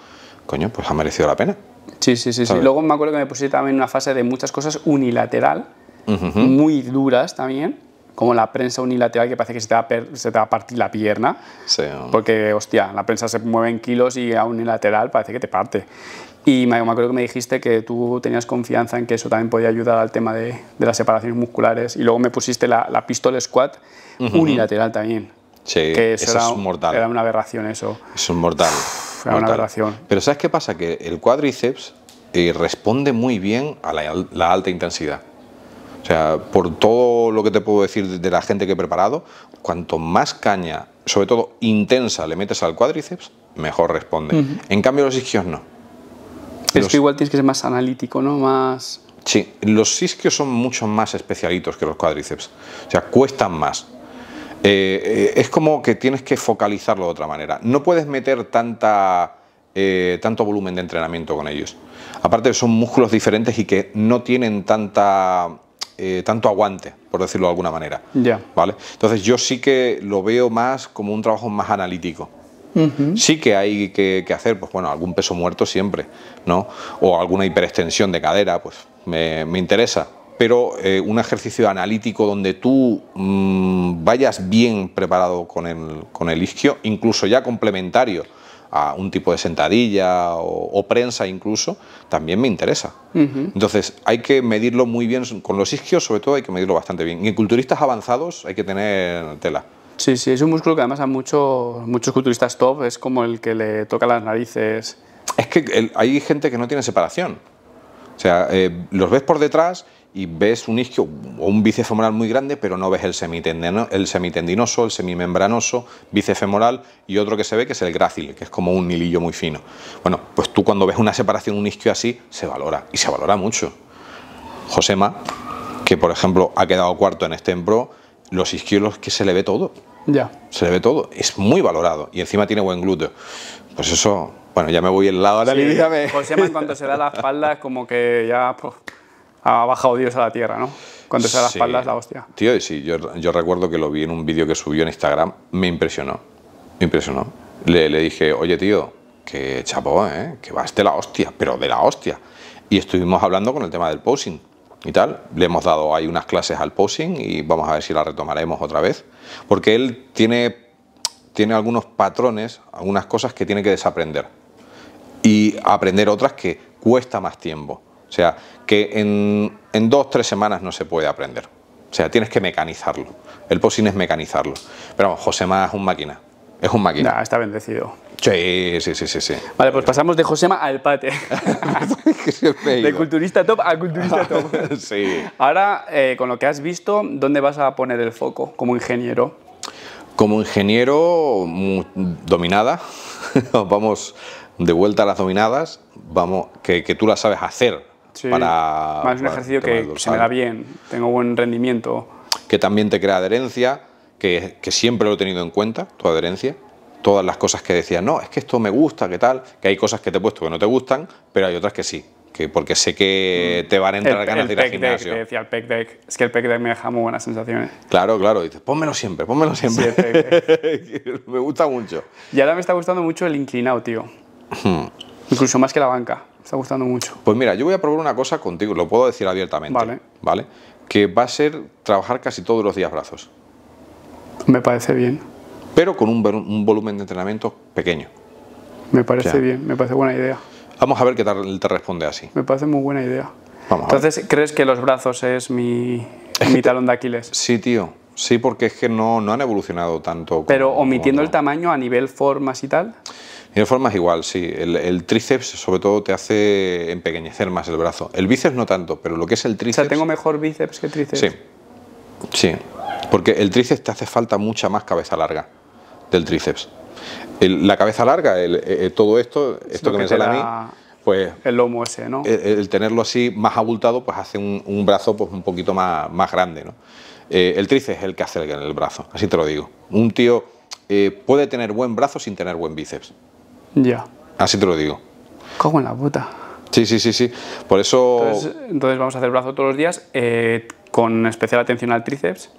coño, pues ha merecido la pena. Sí, sí, sí, sí. Luego me acuerdo que me puse también una fase de muchas cosas unilateral, muy duras también como la prensa unilateral que parece que se te va a, se a partir la pierna. Porque, hostia, la prensa se mueve en kilos y a unilateral parece que te parte. Y me, acuerdo que me dijiste que tú tenías confianza en que eso también podía ayudar al tema de, las separaciones musculares. Y luego me pusiste la, pistola squat unilateral también. Sí, que eso era, mortal. Era una aberración eso. Es un mortal. una aberración. Pero ¿sabes qué pasa? Que el cuádriceps eh, responde muy bien a la alta intensidad. O sea, por todo lo que te puedo decir de la gente que he preparado, cuanto más caña, sobre todo intensa, le metes al cuádriceps, mejor responde. En cambio, los isquios no. Pero que igual tienes que ser más analítico, ¿no? Más. Sí, los isquios son mucho más especialitos que los cuádriceps. O sea, cuestan más. Eh, eh, es como que tienes que focalizarlo de otra manera. No puedes meter tanta, eh, tanto volumen de entrenamiento con ellos. Aparte son músculos diferentes y que no tienen tanta eh, tanto aguante, por decirlo de alguna manera. ¿Vale? Entonces yo sí que lo veo más como un trabajo más analítico. Sí que hay que, hacer, pues bueno, algún peso muerto siempre, ¿no? O alguna hiperextensión de cadera, pues me, me interesa. Pero eh, un ejercicio analítico donde tú mm, vayas bien preparado con el, con el isquio, incluso ya complementario a un tipo de sentadilla o, prensa incluso, también me interesa. Entonces hay que medirlo muy bien, con los isquios sobre todo hay que medirlo bastante bien. Y en culturistas avanzados hay que tener tela. Sí, sí, es un músculo que además a muchos, muchos culturistas top es como el que le toca las narices. Es que hay gente que no tiene separación. O sea, eh, los ves por detrás y ves un isquio o un bíceps muy grande, pero no ves el, el semitendinoso, el semimembranoso, bíceps femoral y otro que se ve que es el grácil, que es como un hilillo muy fino. Bueno, pues tú cuando ves una separación, un isquio así, se valora y se valora mucho. Josema, que por ejemplo ha quedado cuarto en este Pro, los isquios que se le ve todo. Ya. Se le ve todo. Es muy valorado y encima tiene buen glúteo. Pues eso, bueno, ya me voy al lado la sí. Josema, cuando se da la espalda, es como que ya. Pues ha bajado Dios a la tierra, ¿no? Cuando se da la espalda es la hostia. Tío, sí, yo, yo recuerdo que lo vi en un vídeo que subió en Instagram, me impresionó, me impresionó. Le, dije, oye tío, que chapó, ¿eh? que vas de la hostia, pero de la hostia. Y estuvimos hablando con el tema del posing y tal. Le hemos dado ahí unas clases al posing y vamos a ver si la retomaremos otra vez. Porque él tiene, tiene algunos patrones, algunas cosas que tiene que desaprender. Y aprender otras que cuesta más tiempo. O sea, que en, en dos, tres semanas no se puede aprender. O sea, tienes que mecanizarlo. El posible es mecanizarlo. Pero vamos, Josema es un máquina. Es un máquina. está bendecido. Sí, sí, sí, sí, Vale, pues pasamos de Josema al Pate. de culturista top a culturista top. sí. Ahora, eh, con lo que has visto, ¿dónde vas a poner el foco como ingeniero? Como ingeniero, dominada. vamos de vuelta a las dominadas. Vamos, que tú las sabes hacer es para... Más un ejercicio que, se me da bien, tengo buen rendimiento. Que también te crea adherencia, que, siempre lo he tenido en cuenta, tu adherencia todas las cosas que decías, no, es que esto me gusta, que tal, que hay cosas que te he puesto que no te gustan, pero hay otras que sí, que porque sé que mm. te van a entrar ganas de ir al gimnasio. decía el pec deck, es que el pec deck me deja muy buenas sensaciones. Claro, claro, dices, pónmelo siempre, pónmelo siempre. me gusta mucho. Y ahora me está gustando mucho el inclinado, tío. Hmm. Incluso más que la banca está gustando mucho. Pues mira, yo voy a probar una cosa contigo, lo puedo decir abiertamente. Vale. ¿Vale? Que va a ser trabajar casi todos los días brazos. Me parece bien. Pero con un, volumen de entrenamiento pequeño. Me parece bien, me parece buena idea. Vamos a ver qué tal te responde así. Me parece muy buena idea. Vamos Entonces, ¿crees que los brazos es mi, talón de Aquiles? sí, tío. Sí, porque es que no, no han evolucionado tanto. Pero omitiendo el tamaño a nivel formas y tal. Y forma formas igual, sí. El, tríceps sobre todo te hace empequeñecer más el brazo. El bíceps no tanto, pero lo que es el tríceps... O sea, tengo mejor bíceps que tríceps. Sí, sí. Porque el tríceps te hace falta mucha más cabeza larga del tríceps. la cabeza larga, eh, eh, todo esto, esto que, me sale a mí... Pues, el lomo ese, ¿no? El, tenerlo así más abultado, pues hace un, brazo pues, un poquito más, más grande, ¿no? Eh, el tríceps es el que hace el, brazo, así te lo digo. Un tío puede tener buen brazo sin tener buen bíceps. Ya. Así te lo digo. Cago en la puta. Sí, sí, sí, sí. Por eso. Entonces, vamos a hacer brazo todos los días eh, con especial atención al tríceps.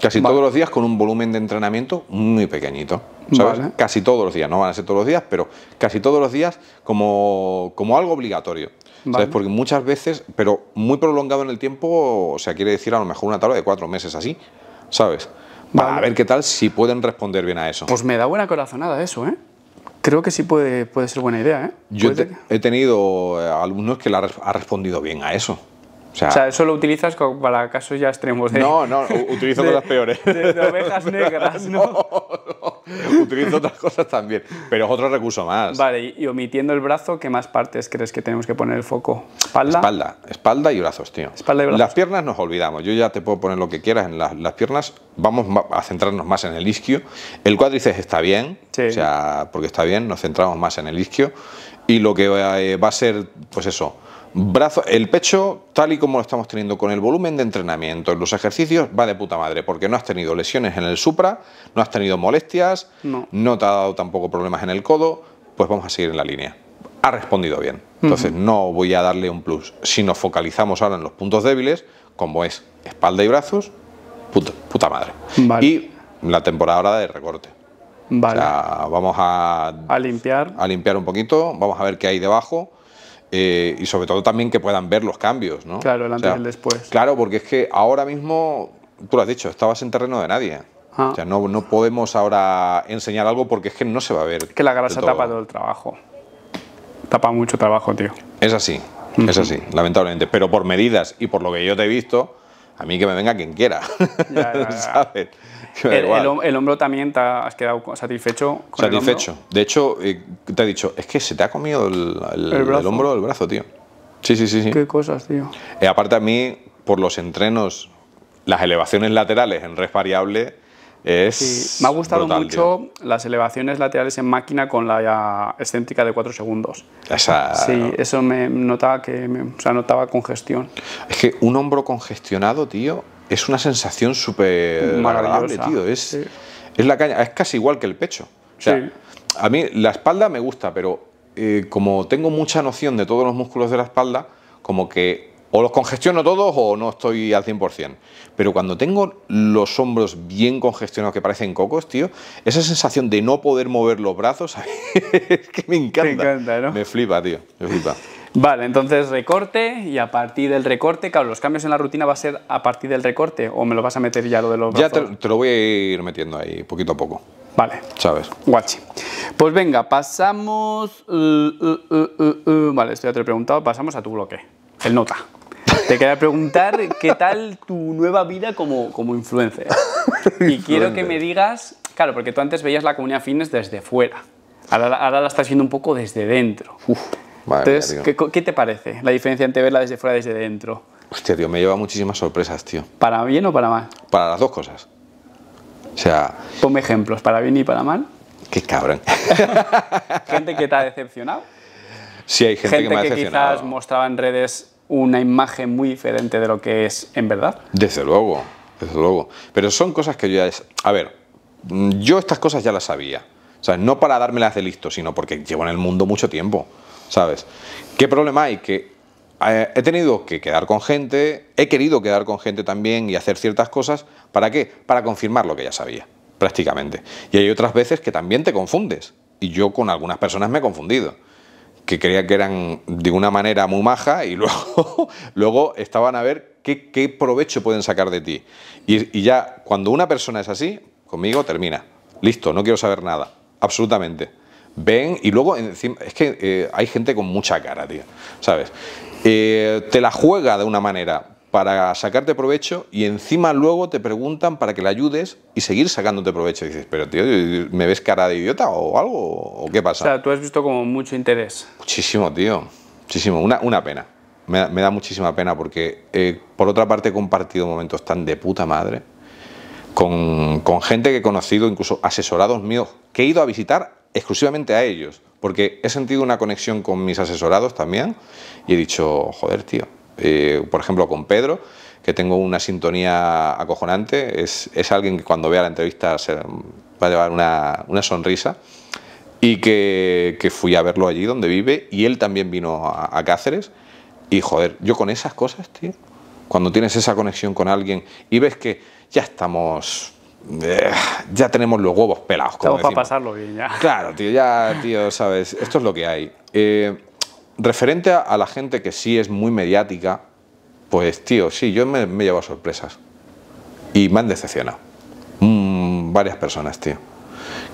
Casi todos los días con un volumen de entrenamiento muy pequeñito. ¿sabes? Casi todos los días, no van a ser todos los días, pero casi todos los días como, algo obligatorio. ¿Sabes? Porque muchas veces, pero muy prolongado en el tiempo, o sea, quiere decir a lo mejor una tabla de cuatro meses así, ¿sabes? Para ver qué tal si pueden responder bien a eso. Pues me da buena corazonada eso, ¿eh? Creo que sí puede, puede ser buena idea. ¿eh? Yo he tenido eh, algunos que la, ha respondido bien a eso. O sea, eso lo utilizas para casos ya extremos. De, no, no, utilizo cosas peores. De, ovejas negras, ¿no? ¿no? no, Utilizo otras cosas también, pero es otro recurso más. Vale, y, omitiendo el brazo, ¿qué más partes crees que tenemos que poner el foco? ¿Espalda? Espalda, espalda y brazos, tío. Espalda y brazos. Las piernas nos olvidamos. Yo ya te puedo poner lo que quieras en las, piernas. Vamos a centrarnos más en el isquio. El cuádriceps está bien, o sea, porque está bien, nos centramos más en el isquio. Y lo que eh, va a ser, pues eso brazo, el pecho, tal y como lo estamos teniendo con el volumen de entrenamiento en los ejercicios, va de puta madre, porque no has tenido lesiones en el supra, no has tenido molestias, no, te ha dado tampoco problemas en el codo, pues vamos a seguir en la línea. Ha respondido bien. Entonces no voy a darle un plus. Si nos focalizamos ahora en los puntos débiles, como es espalda y brazos, puta, madre. Y la temporada de recorte. O vamos a, limpiar. A limpiar un poquito, vamos a ver qué hay debajo eh, y sobre todo también que puedan ver los cambios, ¿no? Claro, el antes y el después. Claro, porque es que ahora mismo, tú lo has dicho, estabas en terreno de nadie. Ah. O sea, no, no, podemos ahora enseñar algo porque es que no se va a ver. Que la grasa tapa todo el trabajo. Tapa mucho trabajo, tío. Es así, es así, lamentablemente. Pero por medidas y por lo que yo te he visto, a mí que me venga quien quiera. Ya, ya, ¿Sabes? el, hombro también te has quedado satisfecho. Con satisfecho. El De hecho, eh, te he dicho, es que se te ha comido el, hombro el brazo, tío. Sí, sí, sí, sí. Qué cosas, tío. Eh, aparte a mí, por los entrenos, las elevaciones laterales en res variable es... Me ha gustado mucho las elevaciones laterales en máquina con la excéntrica de 4 segundos. Sí, eso me notaba que... o sea, notaba congestión. Es que un hombro congestionado, tío, es una sensación súper agradable, tío. Es, es, la caña, es casi igual que el pecho. a mí la espalda me gusta, pero eh, como tengo mucha noción de todos los músculos de la espalda, como que o los congestiono todos o no estoy al 100%. Pero cuando tengo los hombros bien congestionados que parecen cocos, tío, esa sensación de no poder mover los brazos es que me encanta. Me encanta, ¿no? Me flipa, tío. Me flipa. Vale, entonces recorte y a partir del recorte, claro, los cambios en la rutina va a ser a partir del recorte o me lo vas a meter ya lo de los... Ya te, lo voy a ir metiendo ahí poquito a poco. Vale. ¿Sabes? Guachi. Pues venga, pasamos... Uh, uh, uh, vale, estoy ya te he preguntado, pasamos a tu bloque, el nota. Te quería preguntar qué tal tu nueva vida como, como influencer. Y quiero que me digas, claro, porque tú antes veías la comunidad fitness desde fuera, ahora, la estás viendo un poco desde dentro. Entonces, ¿qué, te parece la diferencia entre verla desde fuera y desde dentro? Hostia, tío, me lleva muchísimas sorpresas, tío. ¿Para bien o para mal? Para las dos cosas. O sea... Ponme ejemplos, para bien y para mal. Qué cabrón. ¿Gente que te ha decepcionado? Sí, hay gente, que me ha decepcionado. que quizás mostraba en redes una imagen muy diferente de lo que es en verdad. Desde luego, desde luego. Pero son cosas que yo ya... Es... A ver, yo estas cosas ya las sabía. O sea, no para dármelas de listo, sino porque llevo en el mundo mucho tiempo. ¿sabes? ¿Qué problema hay? Que eh, he tenido que quedar con gente, he querido quedar con gente también y hacer ciertas cosas, ¿para qué? Para confirmar lo que ya sabía, prácticamente. Y hay otras veces que también te confundes, y yo con algunas personas me he confundido, que creía que eran de una manera muy maja y luego, luego estaban a ver qué, provecho pueden sacar de ti. y ya cuando una persona es así, conmigo termina. Listo, no quiero saber nada, absolutamente ven y luego encima, es que eh, hay gente con mucha cara, tío, ¿sabes? Eh, te la juega de una manera para sacarte provecho y encima luego te preguntan para que le ayudes y seguir sacándote provecho. Y dices, pero tío, ¿me ves cara de idiota o algo? ¿O qué pasa? O sea, tú has visto como mucho interés. Muchísimo, tío. Muchísimo. Una, una pena. Me, da muchísima pena porque, eh, por otra parte, he compartido momentos tan de puta madre con, con gente que he conocido, incluso asesorados míos, que he ido a visitar exclusivamente a ellos, porque he sentido una conexión con mis asesorados también y he dicho, joder, tío, eh, por ejemplo con Pedro, que tengo una sintonía acojonante, es, es alguien que cuando vea la entrevista se va a llevar una, sonrisa y que, fui a verlo allí donde vive y él también vino a Cáceres y joder, yo con esas cosas, tío, cuando tienes esa conexión con alguien y ves que ya estamos eh, ya tenemos los huevos pelados. Como Estamos para pasarlo bien ya. Claro, tío, ya, tío, sabes, esto es lo que hay. Eh, referente a, la gente que sí es muy mediática, pues, tío, sí, yo me, me llevo sorpresas. Y me han decepcionado. Mm, varias personas, tío.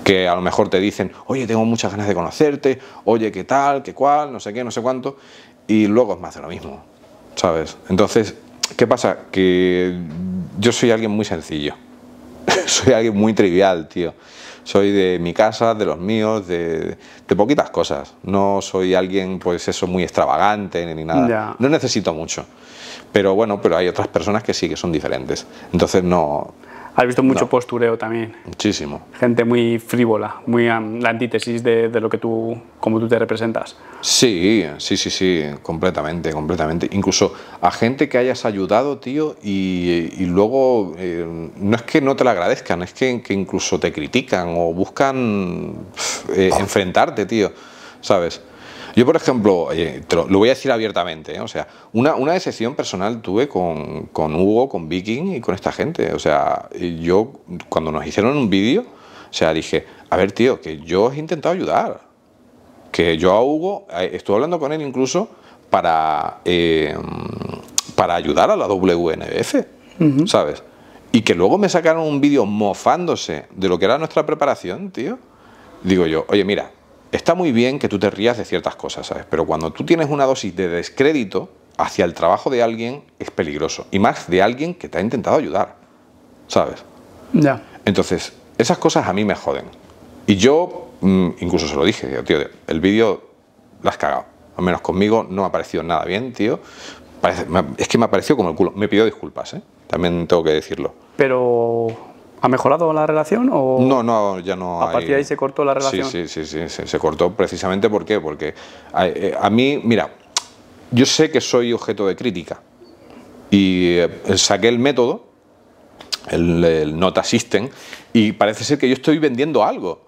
Que a lo mejor te dicen, oye, tengo muchas ganas de conocerte, oye, qué tal, qué cual, no sé qué, no sé cuánto. Y luego es más de lo mismo, ¿sabes? Entonces, ¿qué pasa? Que yo soy alguien muy sencillo. soy alguien muy trivial, tío. Soy de mi casa, de los míos, de, de poquitas cosas. No soy alguien, pues eso, muy extravagante ni nada. No necesito mucho. Pero bueno, pero hay otras personas que sí, que son diferentes. Entonces no... Has visto mucho postureo también. Muchísimo. Gente muy frívola, muy um, la antítesis de, de, lo que tú, como tú te representas. Sí, sí, sí, sí, completamente, completamente. Incluso a gente que hayas ayudado, tío, y, luego eh, no es que no te lo agradezcan, es que, incluso te critican o buscan eh, enfrentarte, tío, ¿sabes? Yo, por ejemplo, eh, lo, voy a decir abiertamente, ¿eh? o sea, una, decepción personal tuve con, Hugo, con Viking y con esta gente. O sea, yo cuando nos hicieron un vídeo, o sea, dije, a ver, tío, que yo he intentado ayudar. Que yo a Hugo, estuve hablando con él incluso para, eh, para ayudar a la WNF, ¿sabes? Y que luego me sacaron un vídeo mofándose de lo que era nuestra preparación, tío. Digo yo, oye, mira, está muy bien que tú te rías de ciertas cosas, ¿sabes? Pero cuando tú tienes una dosis de descrédito hacia el trabajo de alguien, es peligroso. Y más de alguien que te ha intentado ayudar, ¿sabes? Ya. Entonces, esas cosas a mí me joden. Y yo, mm, incluso se lo dije, tío, el vídeo lo has cagado. Al menos conmigo no me ha parecido nada bien, tío. es que me ha parecido como el culo. Me pidió disculpas, ¿eh? También tengo que decirlo. Pero ¿Ha mejorado la relación o...? No, no, ya no ¿A partir de ahí se cortó la relación? Sí, sí, sí, se cortó precisamente ¿por qué? porque eh, a, mí, mira, yo sé que soy objeto de crítica y eh, saqué el método, el, el Nota System, y parece ser que yo estoy vendiendo algo.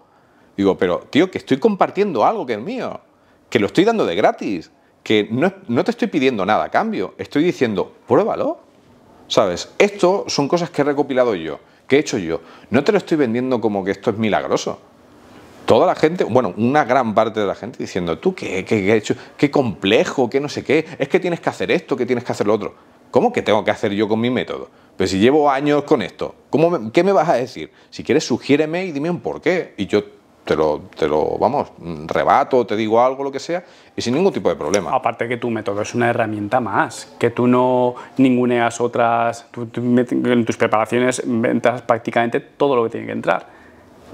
Digo, pero tío, que estoy compartiendo algo que es mío, que lo estoy dando de gratis, que no, no te estoy pidiendo nada a cambio, estoy diciendo, pruébalo. ¿Sabes? Esto son cosas que he recopilado yo ¿Qué he hecho yo? No te lo estoy vendiendo como que esto es milagroso. Toda la gente, bueno, una gran parte de la gente diciendo, tú qué, he hecho, qué complejo, qué no sé qué, es que tienes que hacer esto, que tienes que hacer lo otro. ¿Cómo que tengo que hacer yo con mi método? Pero si llevo años con esto, ¿cómo ¿qué me vas a decir? Si quieres, sugiéreme y dime un por qué. Y yo te lo, te lo, vamos, rebato, te digo algo, lo que sea, y sin ningún tipo de problema. Aparte que tu método es una herramienta más, que tú no ninguneas otras, en tus preparaciones entras prácticamente todo lo que tiene que entrar.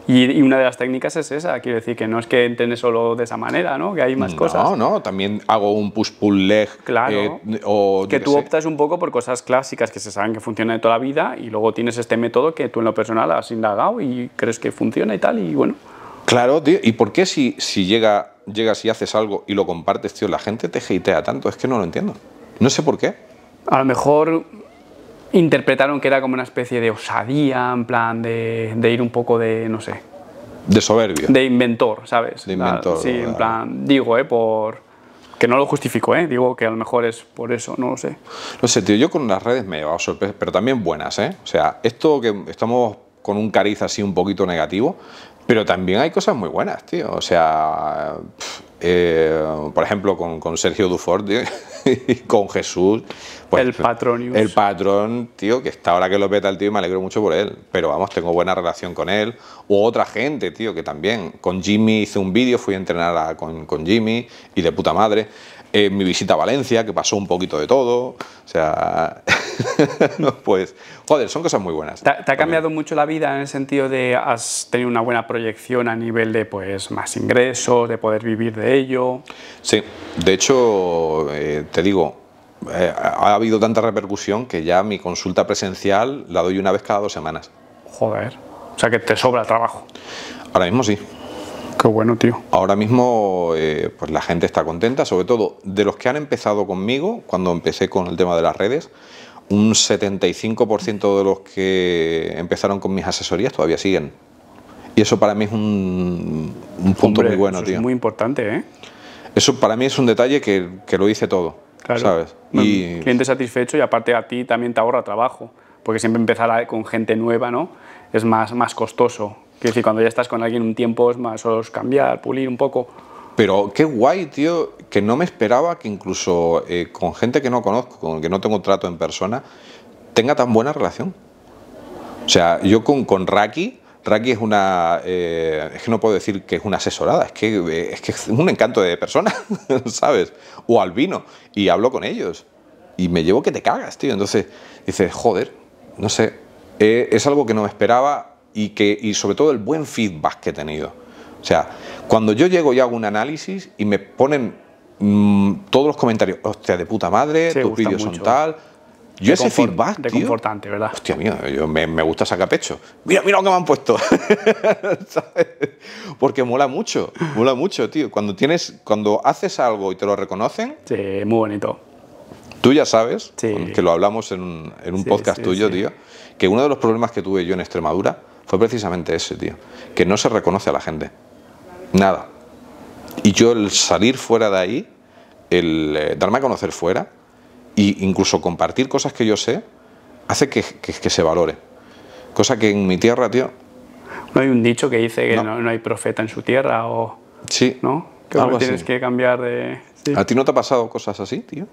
Y, una de las técnicas es esa, quiero decir que no es que entres solo de esa manera, ¿no? Que hay más cosas. No, no, también hago un push-pull leg. Claro. Eh, o, que tú optas un poco por cosas clásicas que se saben que funcionan de toda la vida y luego tienes este método que tú en lo personal has indagado y crees que funciona y tal, y bueno. Claro, tío. ¿Y por qué si, llegas y haces algo y lo compartes, tío, la gente te hatea tanto? Es que no lo entiendo. No sé por qué. A lo mejor interpretaron que era como una especie de osadía, en plan de, ir un poco de, no sé. De soberbio. De inventor, ¿sabes? De inventor. Sí, en plan, digo, ¿eh? Por... Que no lo justifico, ¿eh? Digo que a lo mejor es por eso, no lo sé. No sé, tío, yo con las redes me he llevado pero también buenas, ¿eh? O sea, esto que estamos con un cariz así un poquito negativo, pero también hay cosas muy buenas, tío. O sea, eh, por ejemplo, con, Sergio Dufort y con Jesús. Pues, el patrón. El patrón, tío, que está ahora que lo peta el tío me alegro mucho por él. Pero vamos, tengo buena relación con él. O otra gente, tío, que también. Con Jimmy hice un vídeo, fui a entrenar con, con Jimmy y de puta madre mi visita a Valencia, que pasó un poquito de todo. O sea, pues, joder, son cosas muy buenas. ¿Te, ha cambiado mucho la vida en el sentido de has tenido una buena proyección a nivel de pues más ingresos, de poder vivir de ello? Sí, de hecho, eh, te digo, eh, ha habido tanta repercusión que ya mi consulta presencial la doy una vez cada dos semanas. Joder, o sea que te sobra trabajo. Ahora mismo sí. Qué bueno, tío. Ahora mismo, eh, pues la gente está contenta, sobre todo de los que han empezado conmigo, cuando empecé con el tema de las redes, un 75% de los que empezaron con mis asesorías todavía siguen. Y eso para mí es un, punto muy bueno, eso tío. Es muy importante, ¿eh? Eso para mí es un detalle que, que lo dice todo. ¿Sabes? Y... Cliente satisfecho y aparte a ti también te ahorra trabajo. Porque siempre empezar con gente nueva, ¿no? Es más, más costoso Quiero decir, cuando ya estás con alguien un tiempo es más os cambiar, pulir un poco. Pero qué guay, tío, que no me esperaba que incluso eh, con gente que no conozco, con que no tengo trato en persona, tenga tan buena relación. O sea, yo con, con Raki, Raki es una, eh, es que no puedo decir que es una asesorada, es que eh, es, que es un encanto de persona, ¿sabes? O albino, y hablo con ellos, y me llevo que te cagas, tío. Entonces dices, joder, no sé, es algo que no me esperaba, y, que, y sobre todo el buen feedback que he tenido. O sea, cuando yo llego y hago un análisis y me ponen mm, todos los comentarios, hostia, de puta madre, tus vídeos son tal. Yo ese feedback, de tío, ¿verdad? Hostia mía, yo me, gusta sacar pecho. Mira, mira lo que me han puesto. Porque mola mucho, mola mucho, tío. Cuando tienes, cuando haces algo y te lo reconocen. Sí, muy bonito. Tú ya sabes, que lo hablamos en un, en un podcast tuyo, tío, que uno de los problemas que tuve yo en Extremadura fue precisamente ese, tío. Que no se reconoce a la gente. Nada. Y yo el salir fuera de ahí, el eh, darme a conocer fuera, e incluso compartir cosas que yo sé, hace que, se valore. Cosa que en mi tierra, tío... No hay un dicho que dice que no, hay profeta en su tierra o... Sí. ¿No? Que tienes que cambiar de... ¿A ti no te ha pasado cosas así, tío?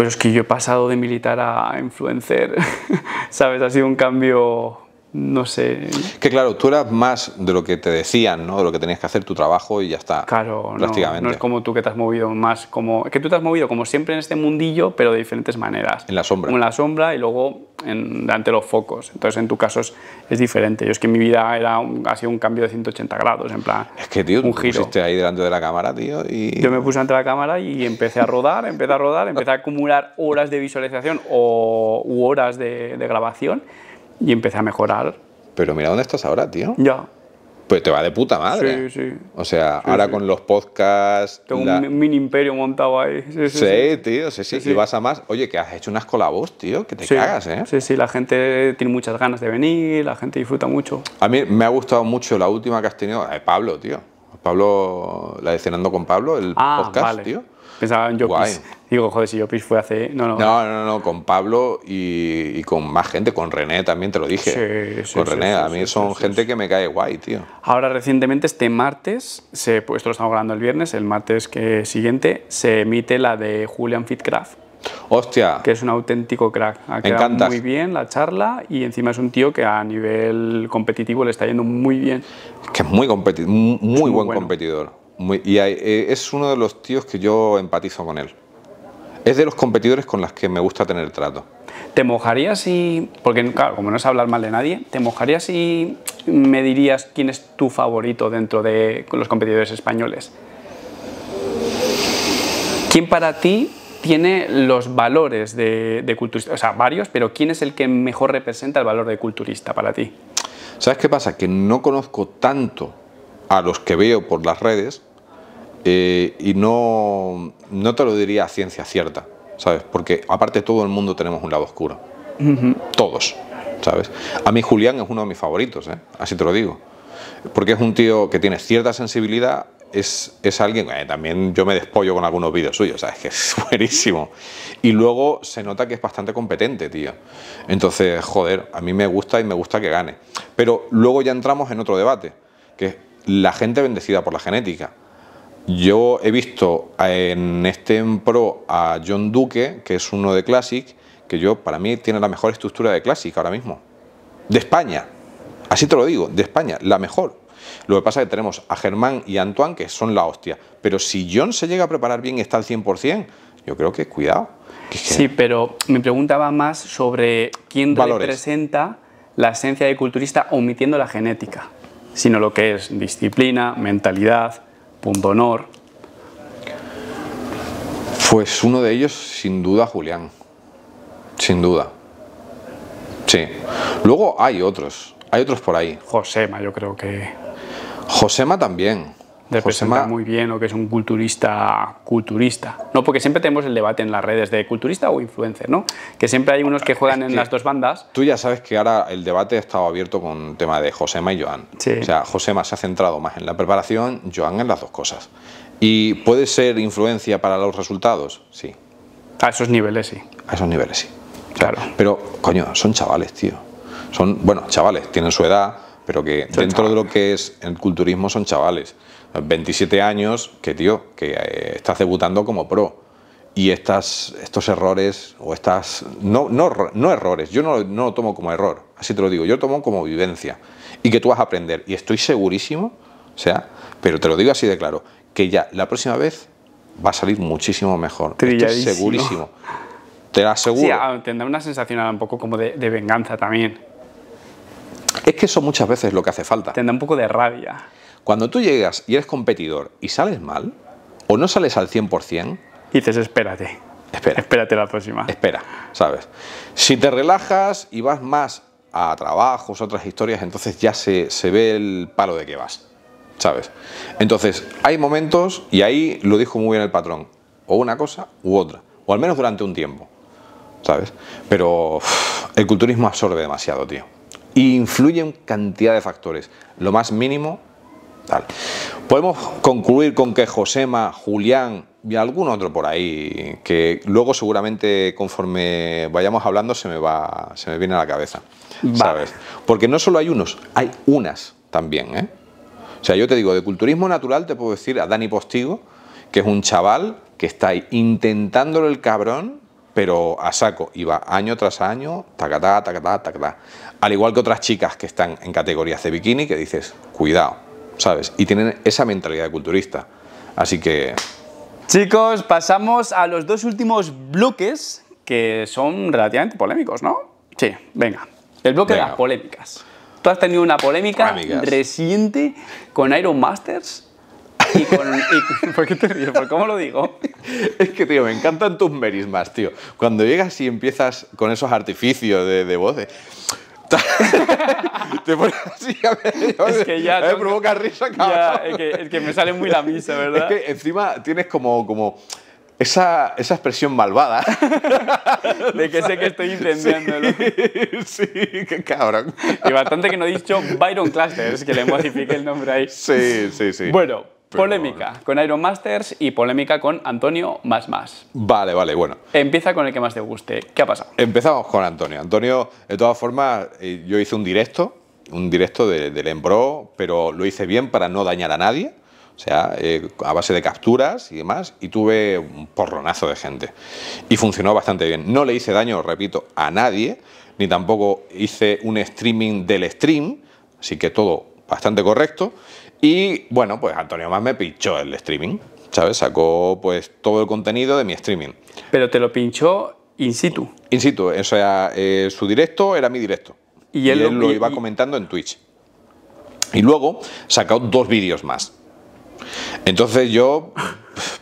Pues es que yo he pasado de militar a influencer, ¿sabes? Ha sido un cambio no sé. Que claro, tú eras más de lo que te decían, ¿no? De lo que tenías que hacer tu trabajo y ya está. Claro, No, no es como tú que te has movido más como. Que tú te has movido como siempre en este mundillo, pero de diferentes maneras. En la sombra. Como en la sombra y luego en, delante de los focos. Entonces en tu caso es, diferente. Yo es que mi vida era ha sido un cambio de 180 grados, en plan. Es que, tío, tú pusiste ahí delante de la cámara, tío. Y... Yo me puse ante la cámara y empecé a rodar, empecé a rodar, empecé a acumular horas de visualización o, horas de grabación y empecé a mejorar. Pero mira dónde estás ahora, tío. Ya. Pues te va de puta madre. Sí, sí. O sea, ahora con los podcasts. Tengo un mini imperio montado ahí. Sí, sí tío, sí, sí. Y vas a más. Oye, que has hecho unas colabos, tío, que te cagas, ¿eh? Sí, sí, la gente tiene muchas ganas de venir, la gente disfruta mucho. A mí me ha gustado mucho la última que has tenido, eh, Pablo, tío. Pablo, la de Cenando con Pablo, el ah, podcast, tío digo, joder, si yo PIS fue hace... No, no, no, no, con Pablo y, con más gente, con René también te lo dije. Sí, sí, con René, a mí son gente que me cae guay, tío. Ahora recientemente, este martes, se, pues, esto lo estamos grabando el viernes, el martes que, siguiente se emite la de Julian Fitcraft. Hostia. Que es un auténtico crack. Ha quedado muy bien la charla y encima es un tío que a nivel competitivo le está yendo muy bien. que es muy, muy, buen competidor. y eh, es uno de los tíos que yo empatizo con él es de los competidores con los que me gusta tener trato. ¿Te mojarías si, porque claro, como no es hablar mal de nadie, ¿te mojarías si me dirías quién es tu favorito dentro de los competidores españoles? ¿Quién para ti tiene los valores de, de, culturista? O sea, varios, pero ¿quién es el que mejor representa el valor de culturista para ti? ¿Sabes qué pasa? Que no conozco tanto a los que veo por las redes, eh, y no, no te lo diría a ciencia cierta, ¿sabes? Porque aparte todo el mundo tenemos un lado oscuro. Todos, ¿sabes? A mí Julián es uno de mis favoritos, ¿eh? así te lo digo. Porque es un tío que tiene cierta sensibilidad, es, alguien, eh, también yo me despollo con algunos vídeos suyos, ¿sabes? Que es buenísimo. Y luego se nota que es bastante competente, tío. Entonces, joder, a mí me gusta y me gusta que gane. Pero luego ya entramos en otro debate, que es la gente bendecida por la genética. Yo he visto eh, en este en Pro a John Duque, que es uno de Classic, que yo para mí tiene la mejor estructura de Classic ahora mismo. De España. Así te lo digo, de España, la mejor. Lo que pasa es que tenemos a Germán y a Antoine, que son la hostia. Pero si John se llega a preparar bien y está al 100%, yo creo que cuidado. sí, pero me preguntaba más sobre quién representa la esencia de culturista omitiendo la genética, sino lo que es disciplina, mentalidad, Punto honor. Pues uno de ellos, sin duda, Julián. Sin duda. Sí. Luego hay otros. Hay otros por ahí. Josema, yo creo que. Josema también representa muy bien o que es un culturista culturista. No, porque siempre tenemos el debate en las redes de culturista o influencer, ¿no? Que siempre hay unos que juegan en las dos bandas. Tú ya sabes que ahora el debate ha estado abierto con el tema de Josema y Joan. Sí. O sea, Josema se ha centrado más en la preparación, Joan en las dos cosas. ¿Y puede ser influencia para los resultados? Sí. A esos niveles sí. A esos niveles sí. claro. Pero, coño, son chavales, tío. Son, bueno, chavales, tienen su edad, pero que dentro de lo que es el culturismo son chavales. 27 años, que tío, que eh, estás debutando como pro. Y estas, estos errores, o estas. No, no, errores, yo no, lo tomo como error, así te lo digo, yo lo tomo como vivencia. Y que tú vas a aprender. Y estoy segurísimo, o sea, pero te lo digo así de claro, que ya la próxima vez va a salir muchísimo mejor. Estoy segurísimo. Te lo aseguro. Sí, ah, tendrá una sensación un poco como de, de venganza también. Es que eso muchas veces es lo que hace falta. Tendrá un poco de rabia. Cuando tú llegas y eres competidor y sales mal, o no sales al 100%, dices, espérate. Espera. Espérate la próxima. Espera, ¿sabes? Si te relajas y vas más a trabajos, otras historias, entonces ya se, ve el palo de que vas, ¿sabes? Entonces, hay momentos, y ahí lo dijo muy bien el patrón, o una cosa u otra, o al menos durante un tiempo, ¿sabes? Pero el culturismo absorbe demasiado, tío. Y en cantidad de factores. Lo más mínimo Podemos concluir con que Josema, Julián y algún otro por ahí, que luego seguramente conforme vayamos hablando se me, va, se me viene a la cabeza. Porque no solo hay unos, hay unas también. ¿eh? O sea, yo te digo, de culturismo natural te puedo decir a Dani Postigo, que es un chaval que está ahí intentándolo el cabrón, pero a saco, y va año tras año, tacatá, tacatá, tacatá. Al igual que otras chicas que están en categorías de bikini, que dices, cuidado ¿sabes? Y tienen esa mentalidad de culturista. Así que... Chicos, pasamos a los dos últimos bloques que son relativamente polémicos, ¿no? Sí, venga. El bloque de las polémicas. Tú has tenido una polémica reciente con Iron Masters y con, ¿Por qué te ríes? ¿Por cómo lo digo? Es que, tío, me encantan tus merismas, tío. Cuando llegas y empiezas con esos artificios de, de voces. te es que ya, provoca risa, es, que, me sale muy la misa, ¿verdad? Es que encima tienes como, como esa, esa expresión malvada. de que sé que estoy intentando Sí, qué cabrón. Y bastante que no he dicho Byron Clusters, que le modifique el nombre ahí. Sí, sí, sí. Bueno, Polémica con Iron Masters y polémica con Antonio más más. Vale, vale, bueno. Empieza con el que más te guste. ¿Qué ha pasado? Empezamos con Antonio. Antonio, de todas formas, eh, yo hice un directo, un directo del Embro, pero lo hice bien para no dañar a nadie. O sea, eh, a base de capturas y demás, y tuve un porronazo de gente. Y funcionó bastante bien. No le hice daño, repito, a nadie, ni tampoco hice un streaming del stream, así que todo bastante correcto. Y bueno, pues Antonio Más me pinchó el streaming, ¿sabes? Sacó pues todo el contenido de mi streaming. Pero te lo pinchó in situ. In situ, o sea, eh, su directo era mi directo. Y él, lo, iba comentando en Twitch. Y luego sacó dos vídeos más. Entonces yo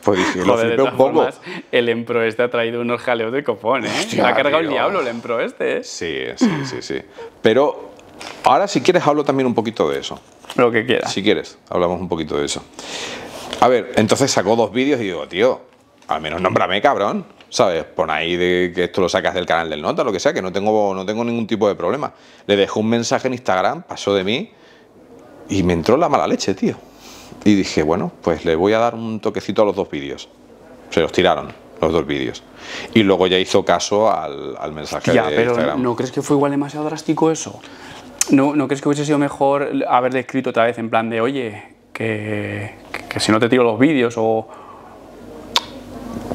pues dije, lo Joder, un poco. el Empro este ha traído unos jaleos de copón, ¿eh? ha cargado el diablo el Empro este. ¿eh? Sí, sí, sí, sí. Pero Ahora, si quieres, hablo también un poquito de eso. Lo que quieras. Si quieres, hablamos un poquito de eso. A ver, entonces sacó dos vídeos y digo, tío, al menos nómbrame, cabrón. ¿Sabes? Pon ahí de que esto lo sacas del canal del Nota, lo que sea, que no tengo, no tengo ningún tipo de problema. Le dejó un mensaje en Instagram, pasó de mí y me entró la mala leche, tío. Y dije, bueno, pues le voy a dar un toquecito a los dos vídeos. Se los tiraron, los dos vídeos. Y luego ya hizo caso al, mensaje de pero Instagram. ¿No crees que fue igual demasiado drástico eso? ¿No, ¿No crees que hubiese sido mejor haber descrito otra vez en plan de, oye, que, si no te tiro los vídeos o...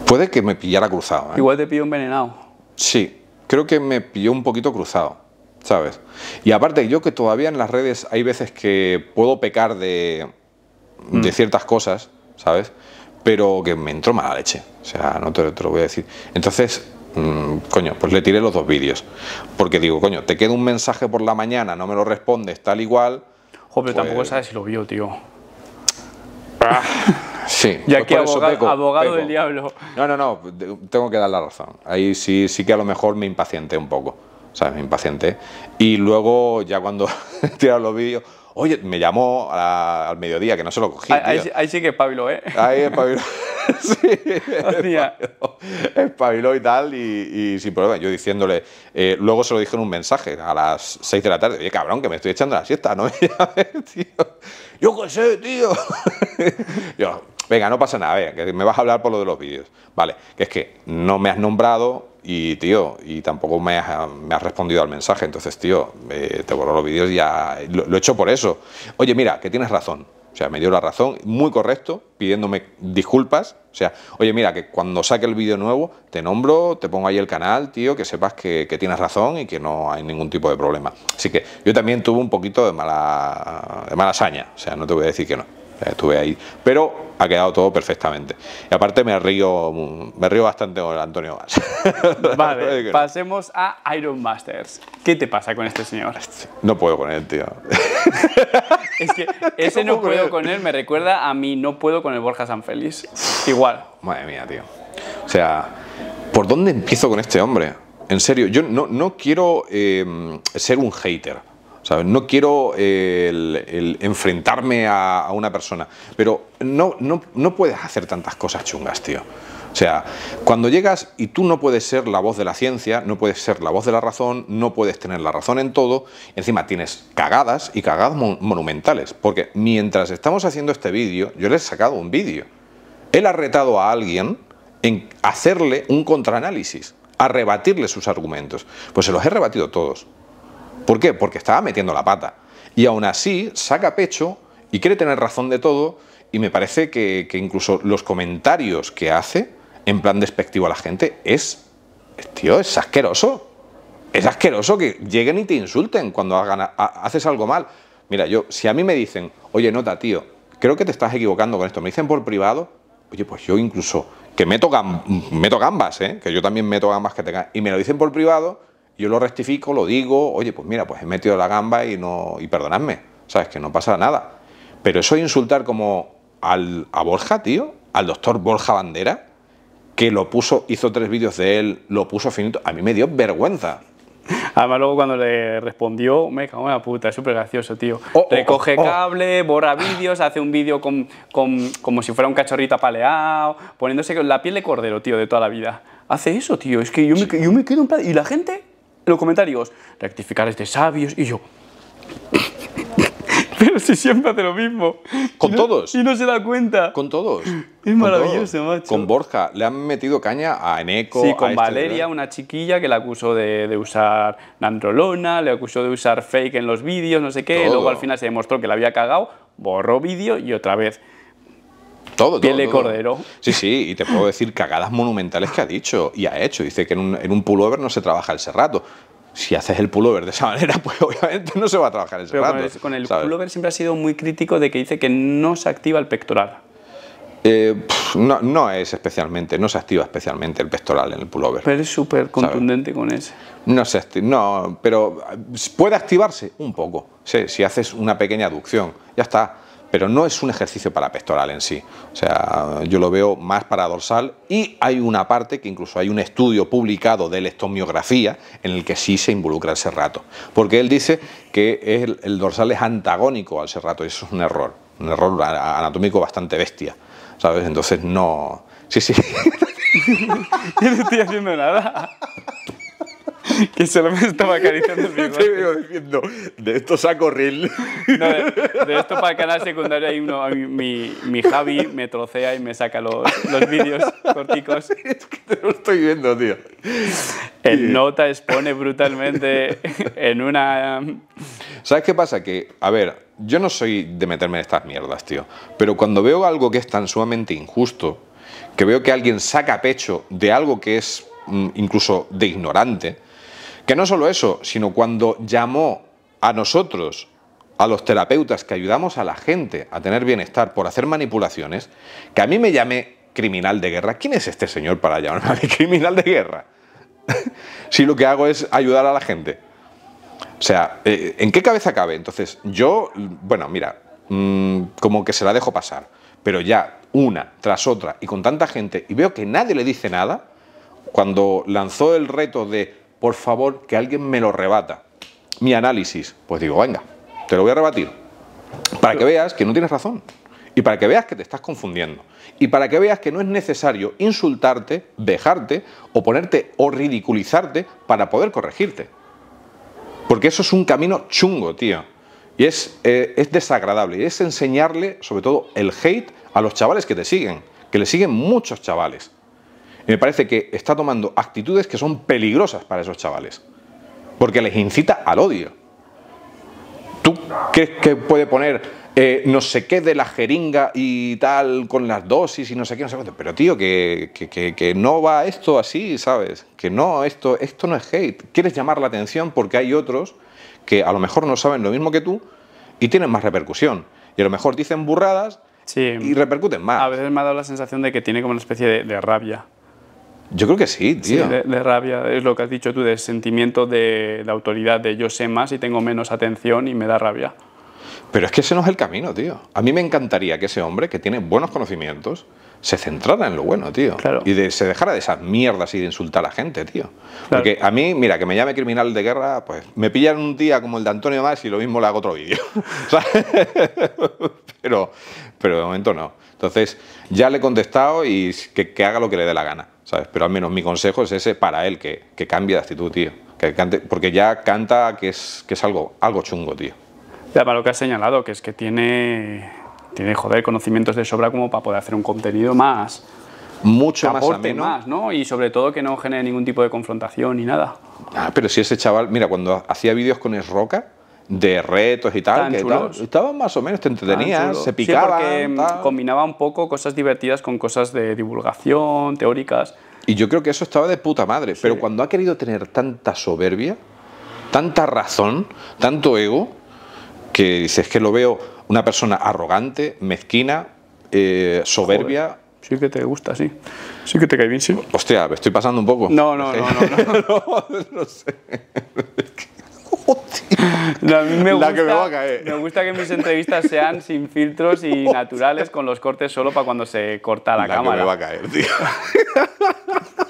Puede que me pillara cruzado. ¿eh? Igual te pilló envenenado. Sí, creo que me pilló un poquito cruzado, ¿sabes? Y aparte, yo que todavía en las redes hay veces que puedo pecar de, de mm. ciertas cosas, ¿sabes? Pero que me entró mala leche, o sea, no te lo voy a decir. Entonces, Mm, coño, pues le tiré los dos vídeos. Porque digo, coño, te queda un mensaje por la mañana, no me lo respondes, tal igual. Joder, pues tampoco sabes si lo vio, tío. Ah, sí. Ya pues que abogado del diablo. No, no, no, tengo que dar la razón. Ahí sí, sí que a lo mejor me impaciente un poco. ¿Sabes? Me impacienté. Y luego, ya cuando he tirado los vídeos, Oye, me llamó al mediodía, que no se lo cogí. Ahí, sí, que espabiló, ¿eh? Ahí espabiló. sí, espabiló, y tal, y, sin problema. Yo diciéndole, eh, luego se lo dije en un mensaje a las 6 de la tarde. Oye, cabrón, que me estoy echando la siesta, ¿no? tío. Yo qué sé, tío. yo, Venga, no pasa nada, que me vas a hablar por lo de los vídeos. Vale, que es que no me has nombrado y, tío, y tampoco me has, respondido al mensaje. Entonces, tío, eh, te borro los vídeos y ya lo, he hecho por eso. Oye, mira, que tienes razón. O sea, me dio la razón, muy correcto, pidiéndome disculpas. O sea, oye, mira, que cuando saque el vídeo nuevo, te nombro, te pongo ahí el canal, tío, que sepas que, que, tienes razón y que no hay ningún tipo de problema. Así que yo también tuve un poquito de mala, de mala O sea, no te voy a decir que no. Eh, estuve ahí, pero ha quedado todo perfectamente. Y aparte me río, me río bastante con Antonio Valls. Vale, pasemos a Iron Masters. ¿Qué te pasa con este señor? No puedo con él, tío. es que ese no puedo con él me recuerda a mi no puedo con el Borja San Félix. Igual. Madre mía, tío. O sea, ¿por dónde empiezo con este hombre? En serio, yo no, no quiero eh, ser un hater no quiero eh, enfrentarme a, una persona, pero no, no, puedes hacer tantas cosas chungas, tío. O sea, cuando llegas y tú no puedes ser la voz de la ciencia, no puedes ser la voz de la razón, no puedes tener la razón en todo, encima tienes cagadas y cagadas monumentales, porque mientras estamos haciendo este vídeo, yo les he sacado un vídeo. Él ha retado a alguien en hacerle un contraanálisis, a rebatirle sus argumentos. Pues se los he rebatido todos. ¿Por qué? Porque estaba metiendo la pata. Y aún así saca pecho y quiere tener razón de todo y me parece que, incluso los comentarios que hace en plan despectivo a la gente es, tío, es asqueroso. Es asqueroso que lleguen y te insulten cuando hagan, haces algo mal. Mira, yo, si a mí me dicen, oye, nota, tío, creo que te estás equivocando con esto, me dicen por privado, oye, pues yo incluso, que meto, meto gambas, ¿eh? que yo también meto gambas que tenga y me lo dicen por privado, yo lo rectifico, lo digo, oye, pues mira, pues he metido la gamba y no y perdonadme, sabes que no pasa nada. Pero eso insultar como al, a Borja, tío, al doctor Borja Bandera, que lo puso, hizo tres vídeos de él, lo puso finito, a mí me dio vergüenza. Además, luego cuando le respondió, me cago en la puta, es súper gracioso, tío. Oh, oh, Recoge oh, cable, borra vídeos, hace un vídeo como si fuera un cachorrito apaleado, poniéndose la piel de cordero, tío, de toda la vida. Hace eso, tío, es que yo me, quedo en ¿Y la gente? los comentarios, rectificar este sabios, y yo... Pero si siempre hace lo mismo. Con todos. Y no se da cuenta. Con todos. Es maravilloso, macho. Con Borja. Le han metido caña a Eneco. Sí, con este Valeria, una chiquilla que la acusó de, usar nandrolona, le acusó de usar fake en los vídeos, no sé qué. Luego al final se demostró que la había cagado, borró vídeo y otra vez todo, Piel de cordero. Sí, sí, y te puedo decir cagadas monumentales que ha dicho y ha hecho. Dice que en un, pullover no se trabaja el serrato si haces el pullover de esa manera, pues obviamente no se va a trabajar el serrato. Pero Con el, pullover siempre ha sido muy crítico de que dice que no se activa el pectoral. Eh, no, no, es especialmente, no se activa especialmente el pectoral en el pullover. Pero es súper contundente con eso. No se no, pero eh, puede activarse un poco, si haces una pequeña aducción, ya está pero no es un ejercicio para pectoral en sí. O sea, yo lo veo más para dorsal y hay una parte que incluso hay un estudio publicado de electomiografía en el que sí se involucra el serrato, porque él dice que el, el dorsal es antagónico al serrato y eso es un error, un error anatómico bastante bestia, ¿sabes? Entonces no... Sí, sí. Yo no estoy haciendo nada. que solo me estaba acariciando el diciendo, de esto saco reel. de, esto para el canal secundario hay uno, mi, mi, Javi me trocea y me saca los, los vídeos corticos. Es que te lo estoy viendo, tío. El nota expone brutalmente en una... Em, ¿Sabes qué pasa? Que, a ver, yo no soy de meterme en estas mierdas, tío. Pero cuando veo algo que es tan sumamente injusto, que veo que alguien saca pecho de algo que es mm, incluso de ignorante, que no solo eso, sino cuando llamó a nosotros, a los terapeutas que ayudamos a la gente a tener bienestar por hacer manipulaciones, que a mí me llame criminal de guerra. ¿Quién es este señor para llamarme criminal de guerra? si lo que hago es ayudar a la gente. O sea, eh, ¿en qué cabeza cabe? Entonces, yo, bueno, mira, mm, como que se la dejo pasar, pero ya una tras otra y con tanta gente, y veo que nadie le dice nada, cuando lanzó el reto de por favor, que alguien me lo rebata. Mi análisis, pues digo, venga, te lo voy a rebatir. Para que veas que no tienes razón. Y para que veas que te estás confundiendo. Y para que veas que no es necesario insultarte, dejarte, o ponerte o ridiculizarte para poder corregirte. Porque eso es un camino chungo, tío. Y es, eh, es desagradable. Y es enseñarle, sobre todo, el hate a los chavales que te siguen. Que le siguen muchos chavales. Y me parece que está tomando actitudes que son peligrosas para esos chavales, porque les incita al odio. ¿Tú crees que puede poner eh, no sé qué de la jeringa y tal con las dosis y no sé qué, no sé qué Pero tío, que, no va esto así, ¿sabes? Que no, esto, esto no es hate. Quieres llamar la atención porque hay otros que a lo mejor no saben lo mismo que tú y tienen más repercusión. Y a lo mejor dicen burradas y repercuten más. A veces me ha dado la sensación de que tiene como una especie de rabia. Yo creo que sí, tío. de, rabia, es lo que has dicho tú, de sentimiento de, autoridad, de yo sé más y tengo menos atención y me da rabia. Pero es que ese no es el camino, tío. A mí me encantaría que ese hombre, que tiene buenos conocimientos, se centrara en lo bueno, tío. Claro. Y se dejara de esas mierdas y de insultar a la gente, tío. Porque a mí, mira, que me llame criminal de guerra, pues me pillan un día como el de Antonio Más y lo mismo le hago otro vídeo. pero, pero de momento no. Entonces, ya le he contestado y que haga lo que le dé la gana. Pero al menos mi consejo es ese para él, que, que cambie de actitud, tío. Que cante, porque ya canta que es, que es algo, algo chungo, tío. Ya, para lo que has señalado, que es que tiene, tiene, conocimientos de sobra como para poder hacer un contenido más... Mucho más ameno. ¿no? Y sobre todo que no genere ningún tipo de confrontación ni nada. Ah, pero si ese chaval... Mira, cuando hacía vídeos con Esroca de retos y tal, que estaban más o menos, te entretenías, se picaban. Mm, combinaba un poco cosas divertidas con cosas de divulgación, teóricas. Y yo creo que eso estaba de puta madre, pero cuando ha querido tener tanta soberbia, tanta razón, tanto ego, que dices que lo veo una persona arrogante, mezquina, eh, soberbia. Sí que te gusta, sí. Sí que te cae bien, sí. Hostia, me estoy pasando un poco. No, no, no, no. No, no, no, no me gusta, la que me va a caer. Me gusta que mis entrevistas sean sin filtros y naturales, con los cortes solo para cuando se corta la, cámara. La que me va a caer, tío.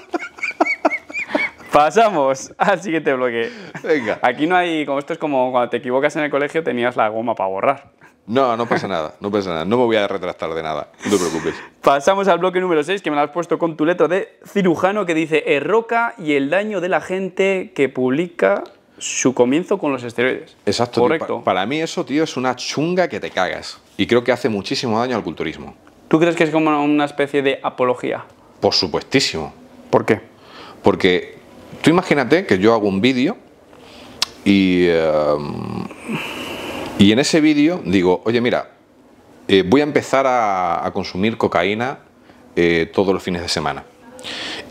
Pasamos al siguiente bloque. Venga. Aquí no hay, como esto es como cuando te equivocas en el colegio tenías la goma para borrar. No, no pasa nada, no pasa nada. No me voy a retractar de nada, no te preocupes. Pasamos al bloque número 6, que me lo has puesto con tu letra de cirujano que dice Erroca y el daño de la gente que publica su comienzo con los esteroides. Exacto. Correcto. para mí eso, tío, es una chunga que te cagas. Y creo que hace muchísimo daño al culturismo. ¿Tú crees que es como una especie de apología? Por supuestísimo. ¿Por qué? Porque tú imagínate que yo hago un vídeo y, em, y en ese vídeo digo, oye, mira, eh, voy a empezar a, consumir cocaína eh, todos los fines de semana.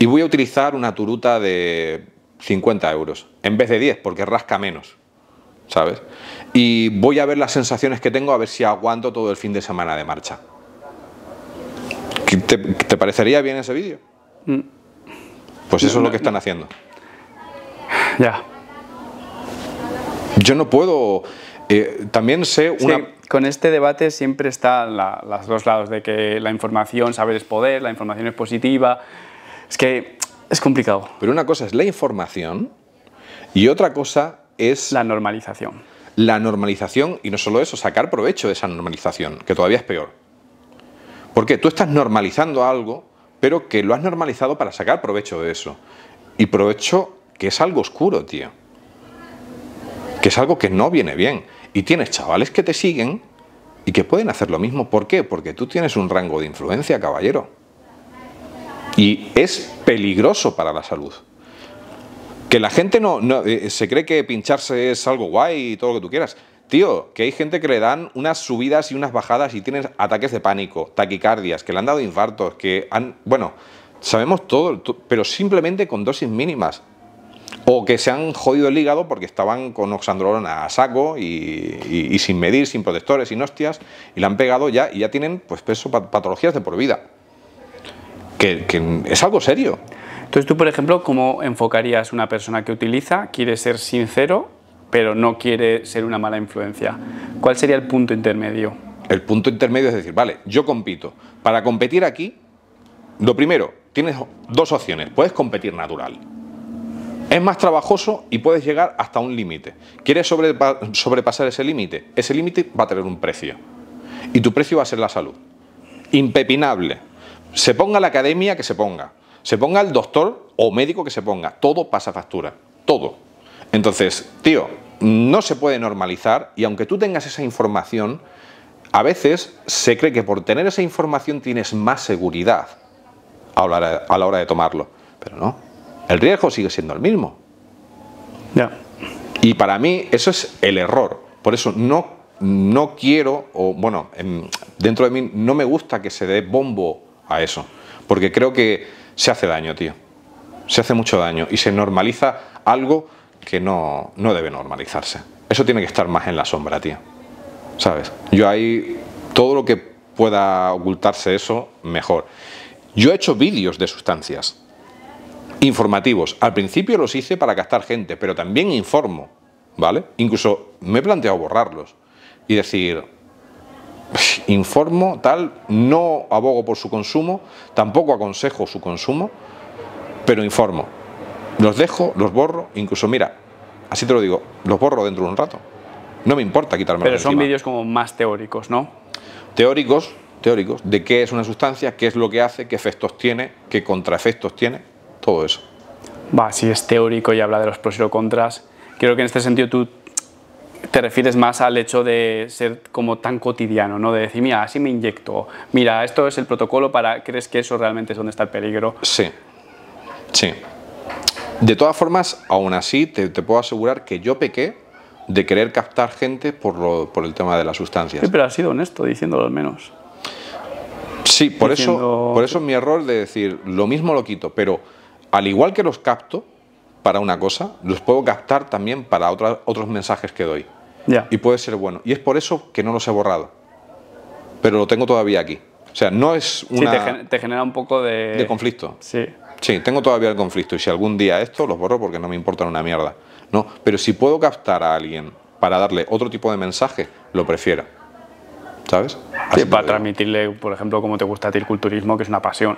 Y voy a utilizar una turuta de 50 euros, en vez de 10, porque rasca menos, ¿sabes? Y voy a ver las sensaciones que tengo, a ver si aguanto todo el fin de semana de marcha. ¿Te, te parecería bien ese vídeo? Mm. Pues eso es lo que están haciendo. Ya. Yo no puedo... Eh, también sé una... con este debate siempre están los dos lados, de que la información, saber es poder, la información es positiva. Es que es complicado. Pero una cosa es la información y otra cosa es... La normalización. La normalización y no solo eso, sacar provecho de esa normalización, que todavía es peor. Porque tú estás normalizando algo, pero que lo has normalizado para sacar provecho de eso. Y provecho que es algo oscuro, tío. Que es algo que no viene bien. Y tienes chavales que te siguen y que pueden hacer lo mismo. ¿Por qué? Porque tú tienes un rango de influencia, caballero. Y es peligroso para la salud. Que la gente no, eh, se cree que pincharse es algo guay y todo lo que tú quieras. Tío, que hay gente que le dan unas subidas y unas bajadas y tienen ataques de pánico, taquicardias, que le han dado infartos, que han... Bueno, sabemos todo, pero simplemente con dosis mínimas. O que se han jodido el hígado porque estaban con oxandrolona a saco y, sin medir, sin protectores, sin hostias, y le han pegado ya y ya tienen pues peso, patologías de por vida que, es algo serio. Entonces tú, por ejemplo, ¿cómo enfocarías una persona que utiliza, quiere ser sincero, pero no quiere ser una mala influencia? ¿Cuál sería el punto intermedio? El punto intermedio es decir, vale, yo compito. Para competir aquí, lo primero, tienes dos opciones. Puedes competir natural. Es más trabajoso y puedes llegar hasta un límite. ¿Quieres sobrepasar ese límite? Ese límite va a tener un precio. Y tu precio va a ser la salud. Impepinable se ponga la academia que se ponga, se ponga el doctor o médico que se ponga, todo pasa factura, todo. Entonces, tío, no se puede normalizar y aunque tú tengas esa información, a veces se cree que por tener esa información tienes más seguridad a la hora, de tomarlo, pero no, el riesgo sigue siendo el mismo. Ya. Y para mí eso es el error, por eso no, no quiero, o bueno, dentro de mí no me gusta que se dé bombo a eso. Porque creo que se hace daño, tío. Se hace mucho daño y se normaliza algo que no, no debe normalizarse. Eso tiene que estar más en la sombra, tío. ¿Sabes? Yo ahí, todo lo que pueda ocultarse eso, mejor. Yo he hecho vídeos de sustancias informativos. Al principio los hice para gastar gente, pero también informo, ¿vale? Incluso me he planteado borrarlos y decir, informo, tal, no abogo por su consumo, tampoco aconsejo su consumo, pero informo. Los dejo, los borro, incluso mira, así te lo digo, los borro dentro de un rato. No me importa quitarme Pero son vídeos como más teóricos, ¿no? Teóricos, teóricos, de qué es una sustancia, qué es lo que hace, qué efectos tiene, qué contraefectos tiene, todo eso. Va, si es teórico y habla de los pros y los contras, creo que en este sentido tú te refieres más al hecho de ser como tan cotidiano, ¿no? De decir, mira, así me inyecto, mira, esto es el protocolo para, ¿crees que eso realmente es donde está el peligro? Sí, sí. De todas formas, aún así, te, puedo asegurar que yo pequé de querer captar gente por, el tema de las sustancias. Sí, pero has sido honesto diciéndolo al menos. Sí, por, eso, por eso es mi error de decir, lo mismo lo quito, pero al igual que los capto para una cosa, los puedo captar también para otra, otros mensajes que doy y puede ser bueno. Y es por eso que no los he borrado, pero lo tengo todavía aquí. O sea, no es una... Sí, te, genera un poco de... De conflicto. Sí. Sí, tengo todavía el conflicto y si algún día esto los borro porque no me importan una mierda. No, pero si puedo captar a alguien para darle otro tipo de mensaje, lo prefiero. ¿Sabes? para transmitirle, por ejemplo, como te gusta a ti el culturismo, que es una pasión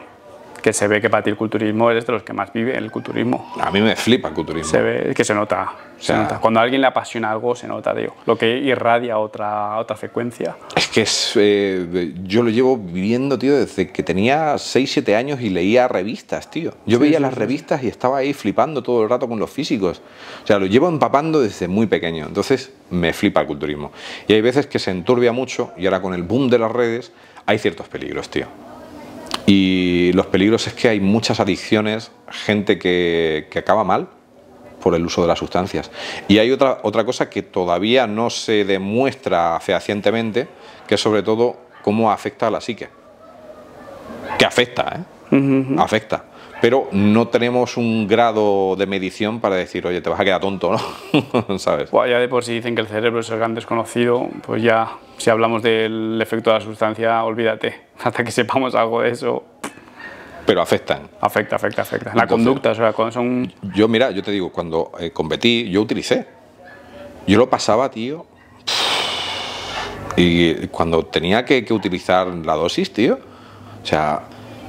que se ve que para ti el culturismo eres de los que más vive el culturismo. A mí me flipa el culturismo. Se ve que se nota, Cuando a alguien le apasiona algo, se nota, digo. Lo que irradia otra, otra frecuencia. Es que es, eh, yo lo llevo viviendo, tío, desde que tenía 6, 7 años y leía revistas, tío. Yo veía las revistas y estaba ahí flipando todo el rato con los físicos. O sea, lo llevo empapando desde muy pequeño. Entonces, me flipa el culturismo. Y hay veces que se enturbia mucho y ahora con el boom de las redes hay ciertos peligros, tío. Y los peligros es que hay muchas adicciones, gente que, acaba mal por el uso de las sustancias. Y hay otra, otra cosa que todavía no se demuestra fehacientemente, que es sobre todo cómo afecta a la psique. Que afecta, ¿eh? Afecta pero no tenemos un grado de medición para decir, oye, te vas a quedar tonto, ¿no? ¿Sabes? ya de por sí dicen que el cerebro es el gran desconocido, pues ya, si hablamos del efecto de la sustancia, olvídate. Hasta que sepamos algo de eso, pero afectan. Afecta, afecta, afecta. La conducta, o sea, cuando son... Yo, mira, yo te digo, cuando eh, competí, yo utilicé. Yo lo pasaba, tío. Y cuando tenía que utilizar la dosis, tío, o sea,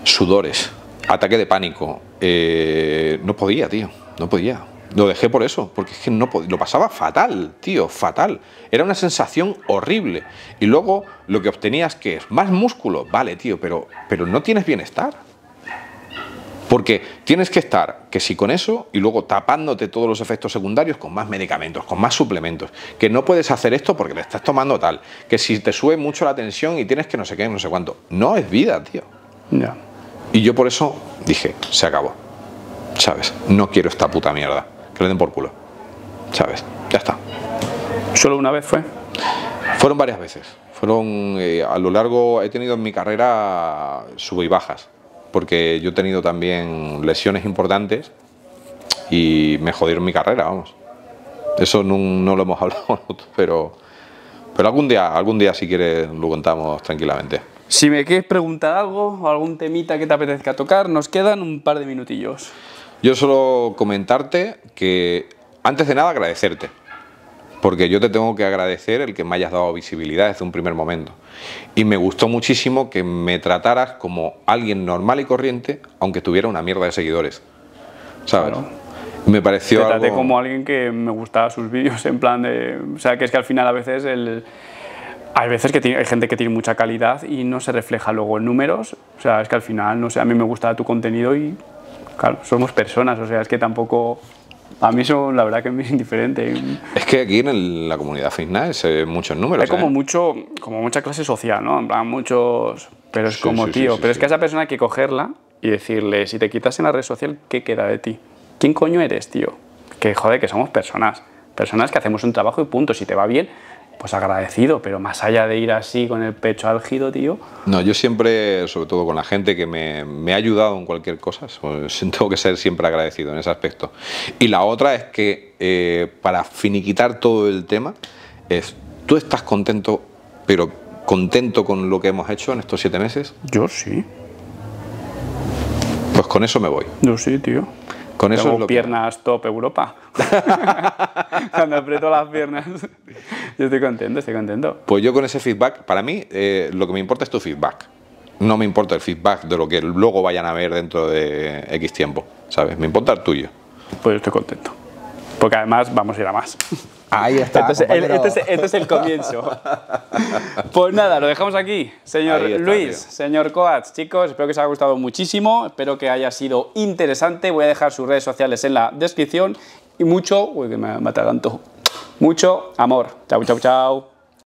sudores ataque de pánico. Eh, no podía, tío, no podía. Lo dejé por eso, porque es que no lo pasaba fatal, tío, fatal. Era una sensación horrible. Y luego lo que obtenías que es más músculo, vale, tío, pero, pero no tienes bienestar. Porque tienes que estar, que si con eso, y luego tapándote todos los efectos secundarios con más medicamentos, con más suplementos, que no puedes hacer esto porque le estás tomando tal, que si te sube mucho la tensión y tienes que no sé qué, no sé cuánto. No es vida, tío. No. Y yo por eso dije, se acabó. ¿Sabes? No quiero esta puta mierda. Que le den por culo. ¿Sabes? Ya está. ¿Solo una vez fue? Fueron varias veces. Fueron eh, a lo largo, he tenido en mi carrera subo y bajas. Porque yo he tenido también lesiones importantes y me jodieron mi carrera, vamos. Eso no, no lo hemos hablado, pero, pero algún día, algún día si quieres lo contamos tranquilamente. Si me quieres preguntar algo o algún temita que te apetezca tocar, nos quedan un par de minutillos. Yo solo comentarte que, antes de nada, agradecerte. Porque yo te tengo que agradecer el que me hayas dado visibilidad desde un primer momento. Y me gustó muchísimo que me trataras como alguien normal y corriente, aunque tuviera una mierda de seguidores. ¿Sabes? Me pareció. Te traté como alguien que me gustaba sus vídeos, en plan de. O sea, que es que al final a veces el hay veces que hay gente que tiene mucha calidad y no se refleja luego en números. O sea, es que al final, no sé, a mí me gusta tu contenido y, claro, somos personas, o sea, es que tampoco... A mí eso, la verdad, que me es indiferente. Es que aquí en la comunidad final se ven muchos números. Hay como, ¿eh? mucho, como mucha clase social, ¿no? En muchos... Pero es como, tío, pero es que a esa persona hay que cogerla y decirle, si te quitas en la red social, ¿qué queda de ti? ¿Quién coño eres, tío? Que joder, que somos personas. Personas que hacemos un trabajo y punto. Si te va bien, pues agradecido, pero más allá de ir así con el pecho álgido, tío. No, yo siempre, sobre todo con la gente que me, me ha ayudado en cualquier cosa, pues, tengo que ser siempre agradecido en ese aspecto. Y la otra es que eh, para finiquitar todo el tema, es, tú estás contento, pero contento con lo que hemos hecho en estos siete meses. Yo sí. Pues con eso me voy. Yo sí, tío. Con eso piernas top Europa. Cuando aprieto las piernas. yo estoy contento, estoy contento. Pues yo con ese feedback, para mí eh, lo que me importa es tu feedback. No me importa el feedback de lo que luego vayan a ver dentro de X tiempo, ¿sabes? Me importa el tuyo. Pues yo estoy contento porque además vamos a ir a más. Ahí está. Entonces, este, este, este, es, el comienzo. Pues nada, lo dejamos aquí. Señor Luis, señor Coats, chicos, espero que os haya gustado muchísimo, espero que haya sido interesante. Voy a dejar sus redes sociales en la descripción y mucho, uy, que me mata tanto, mucho amor. Chao, chao, chao.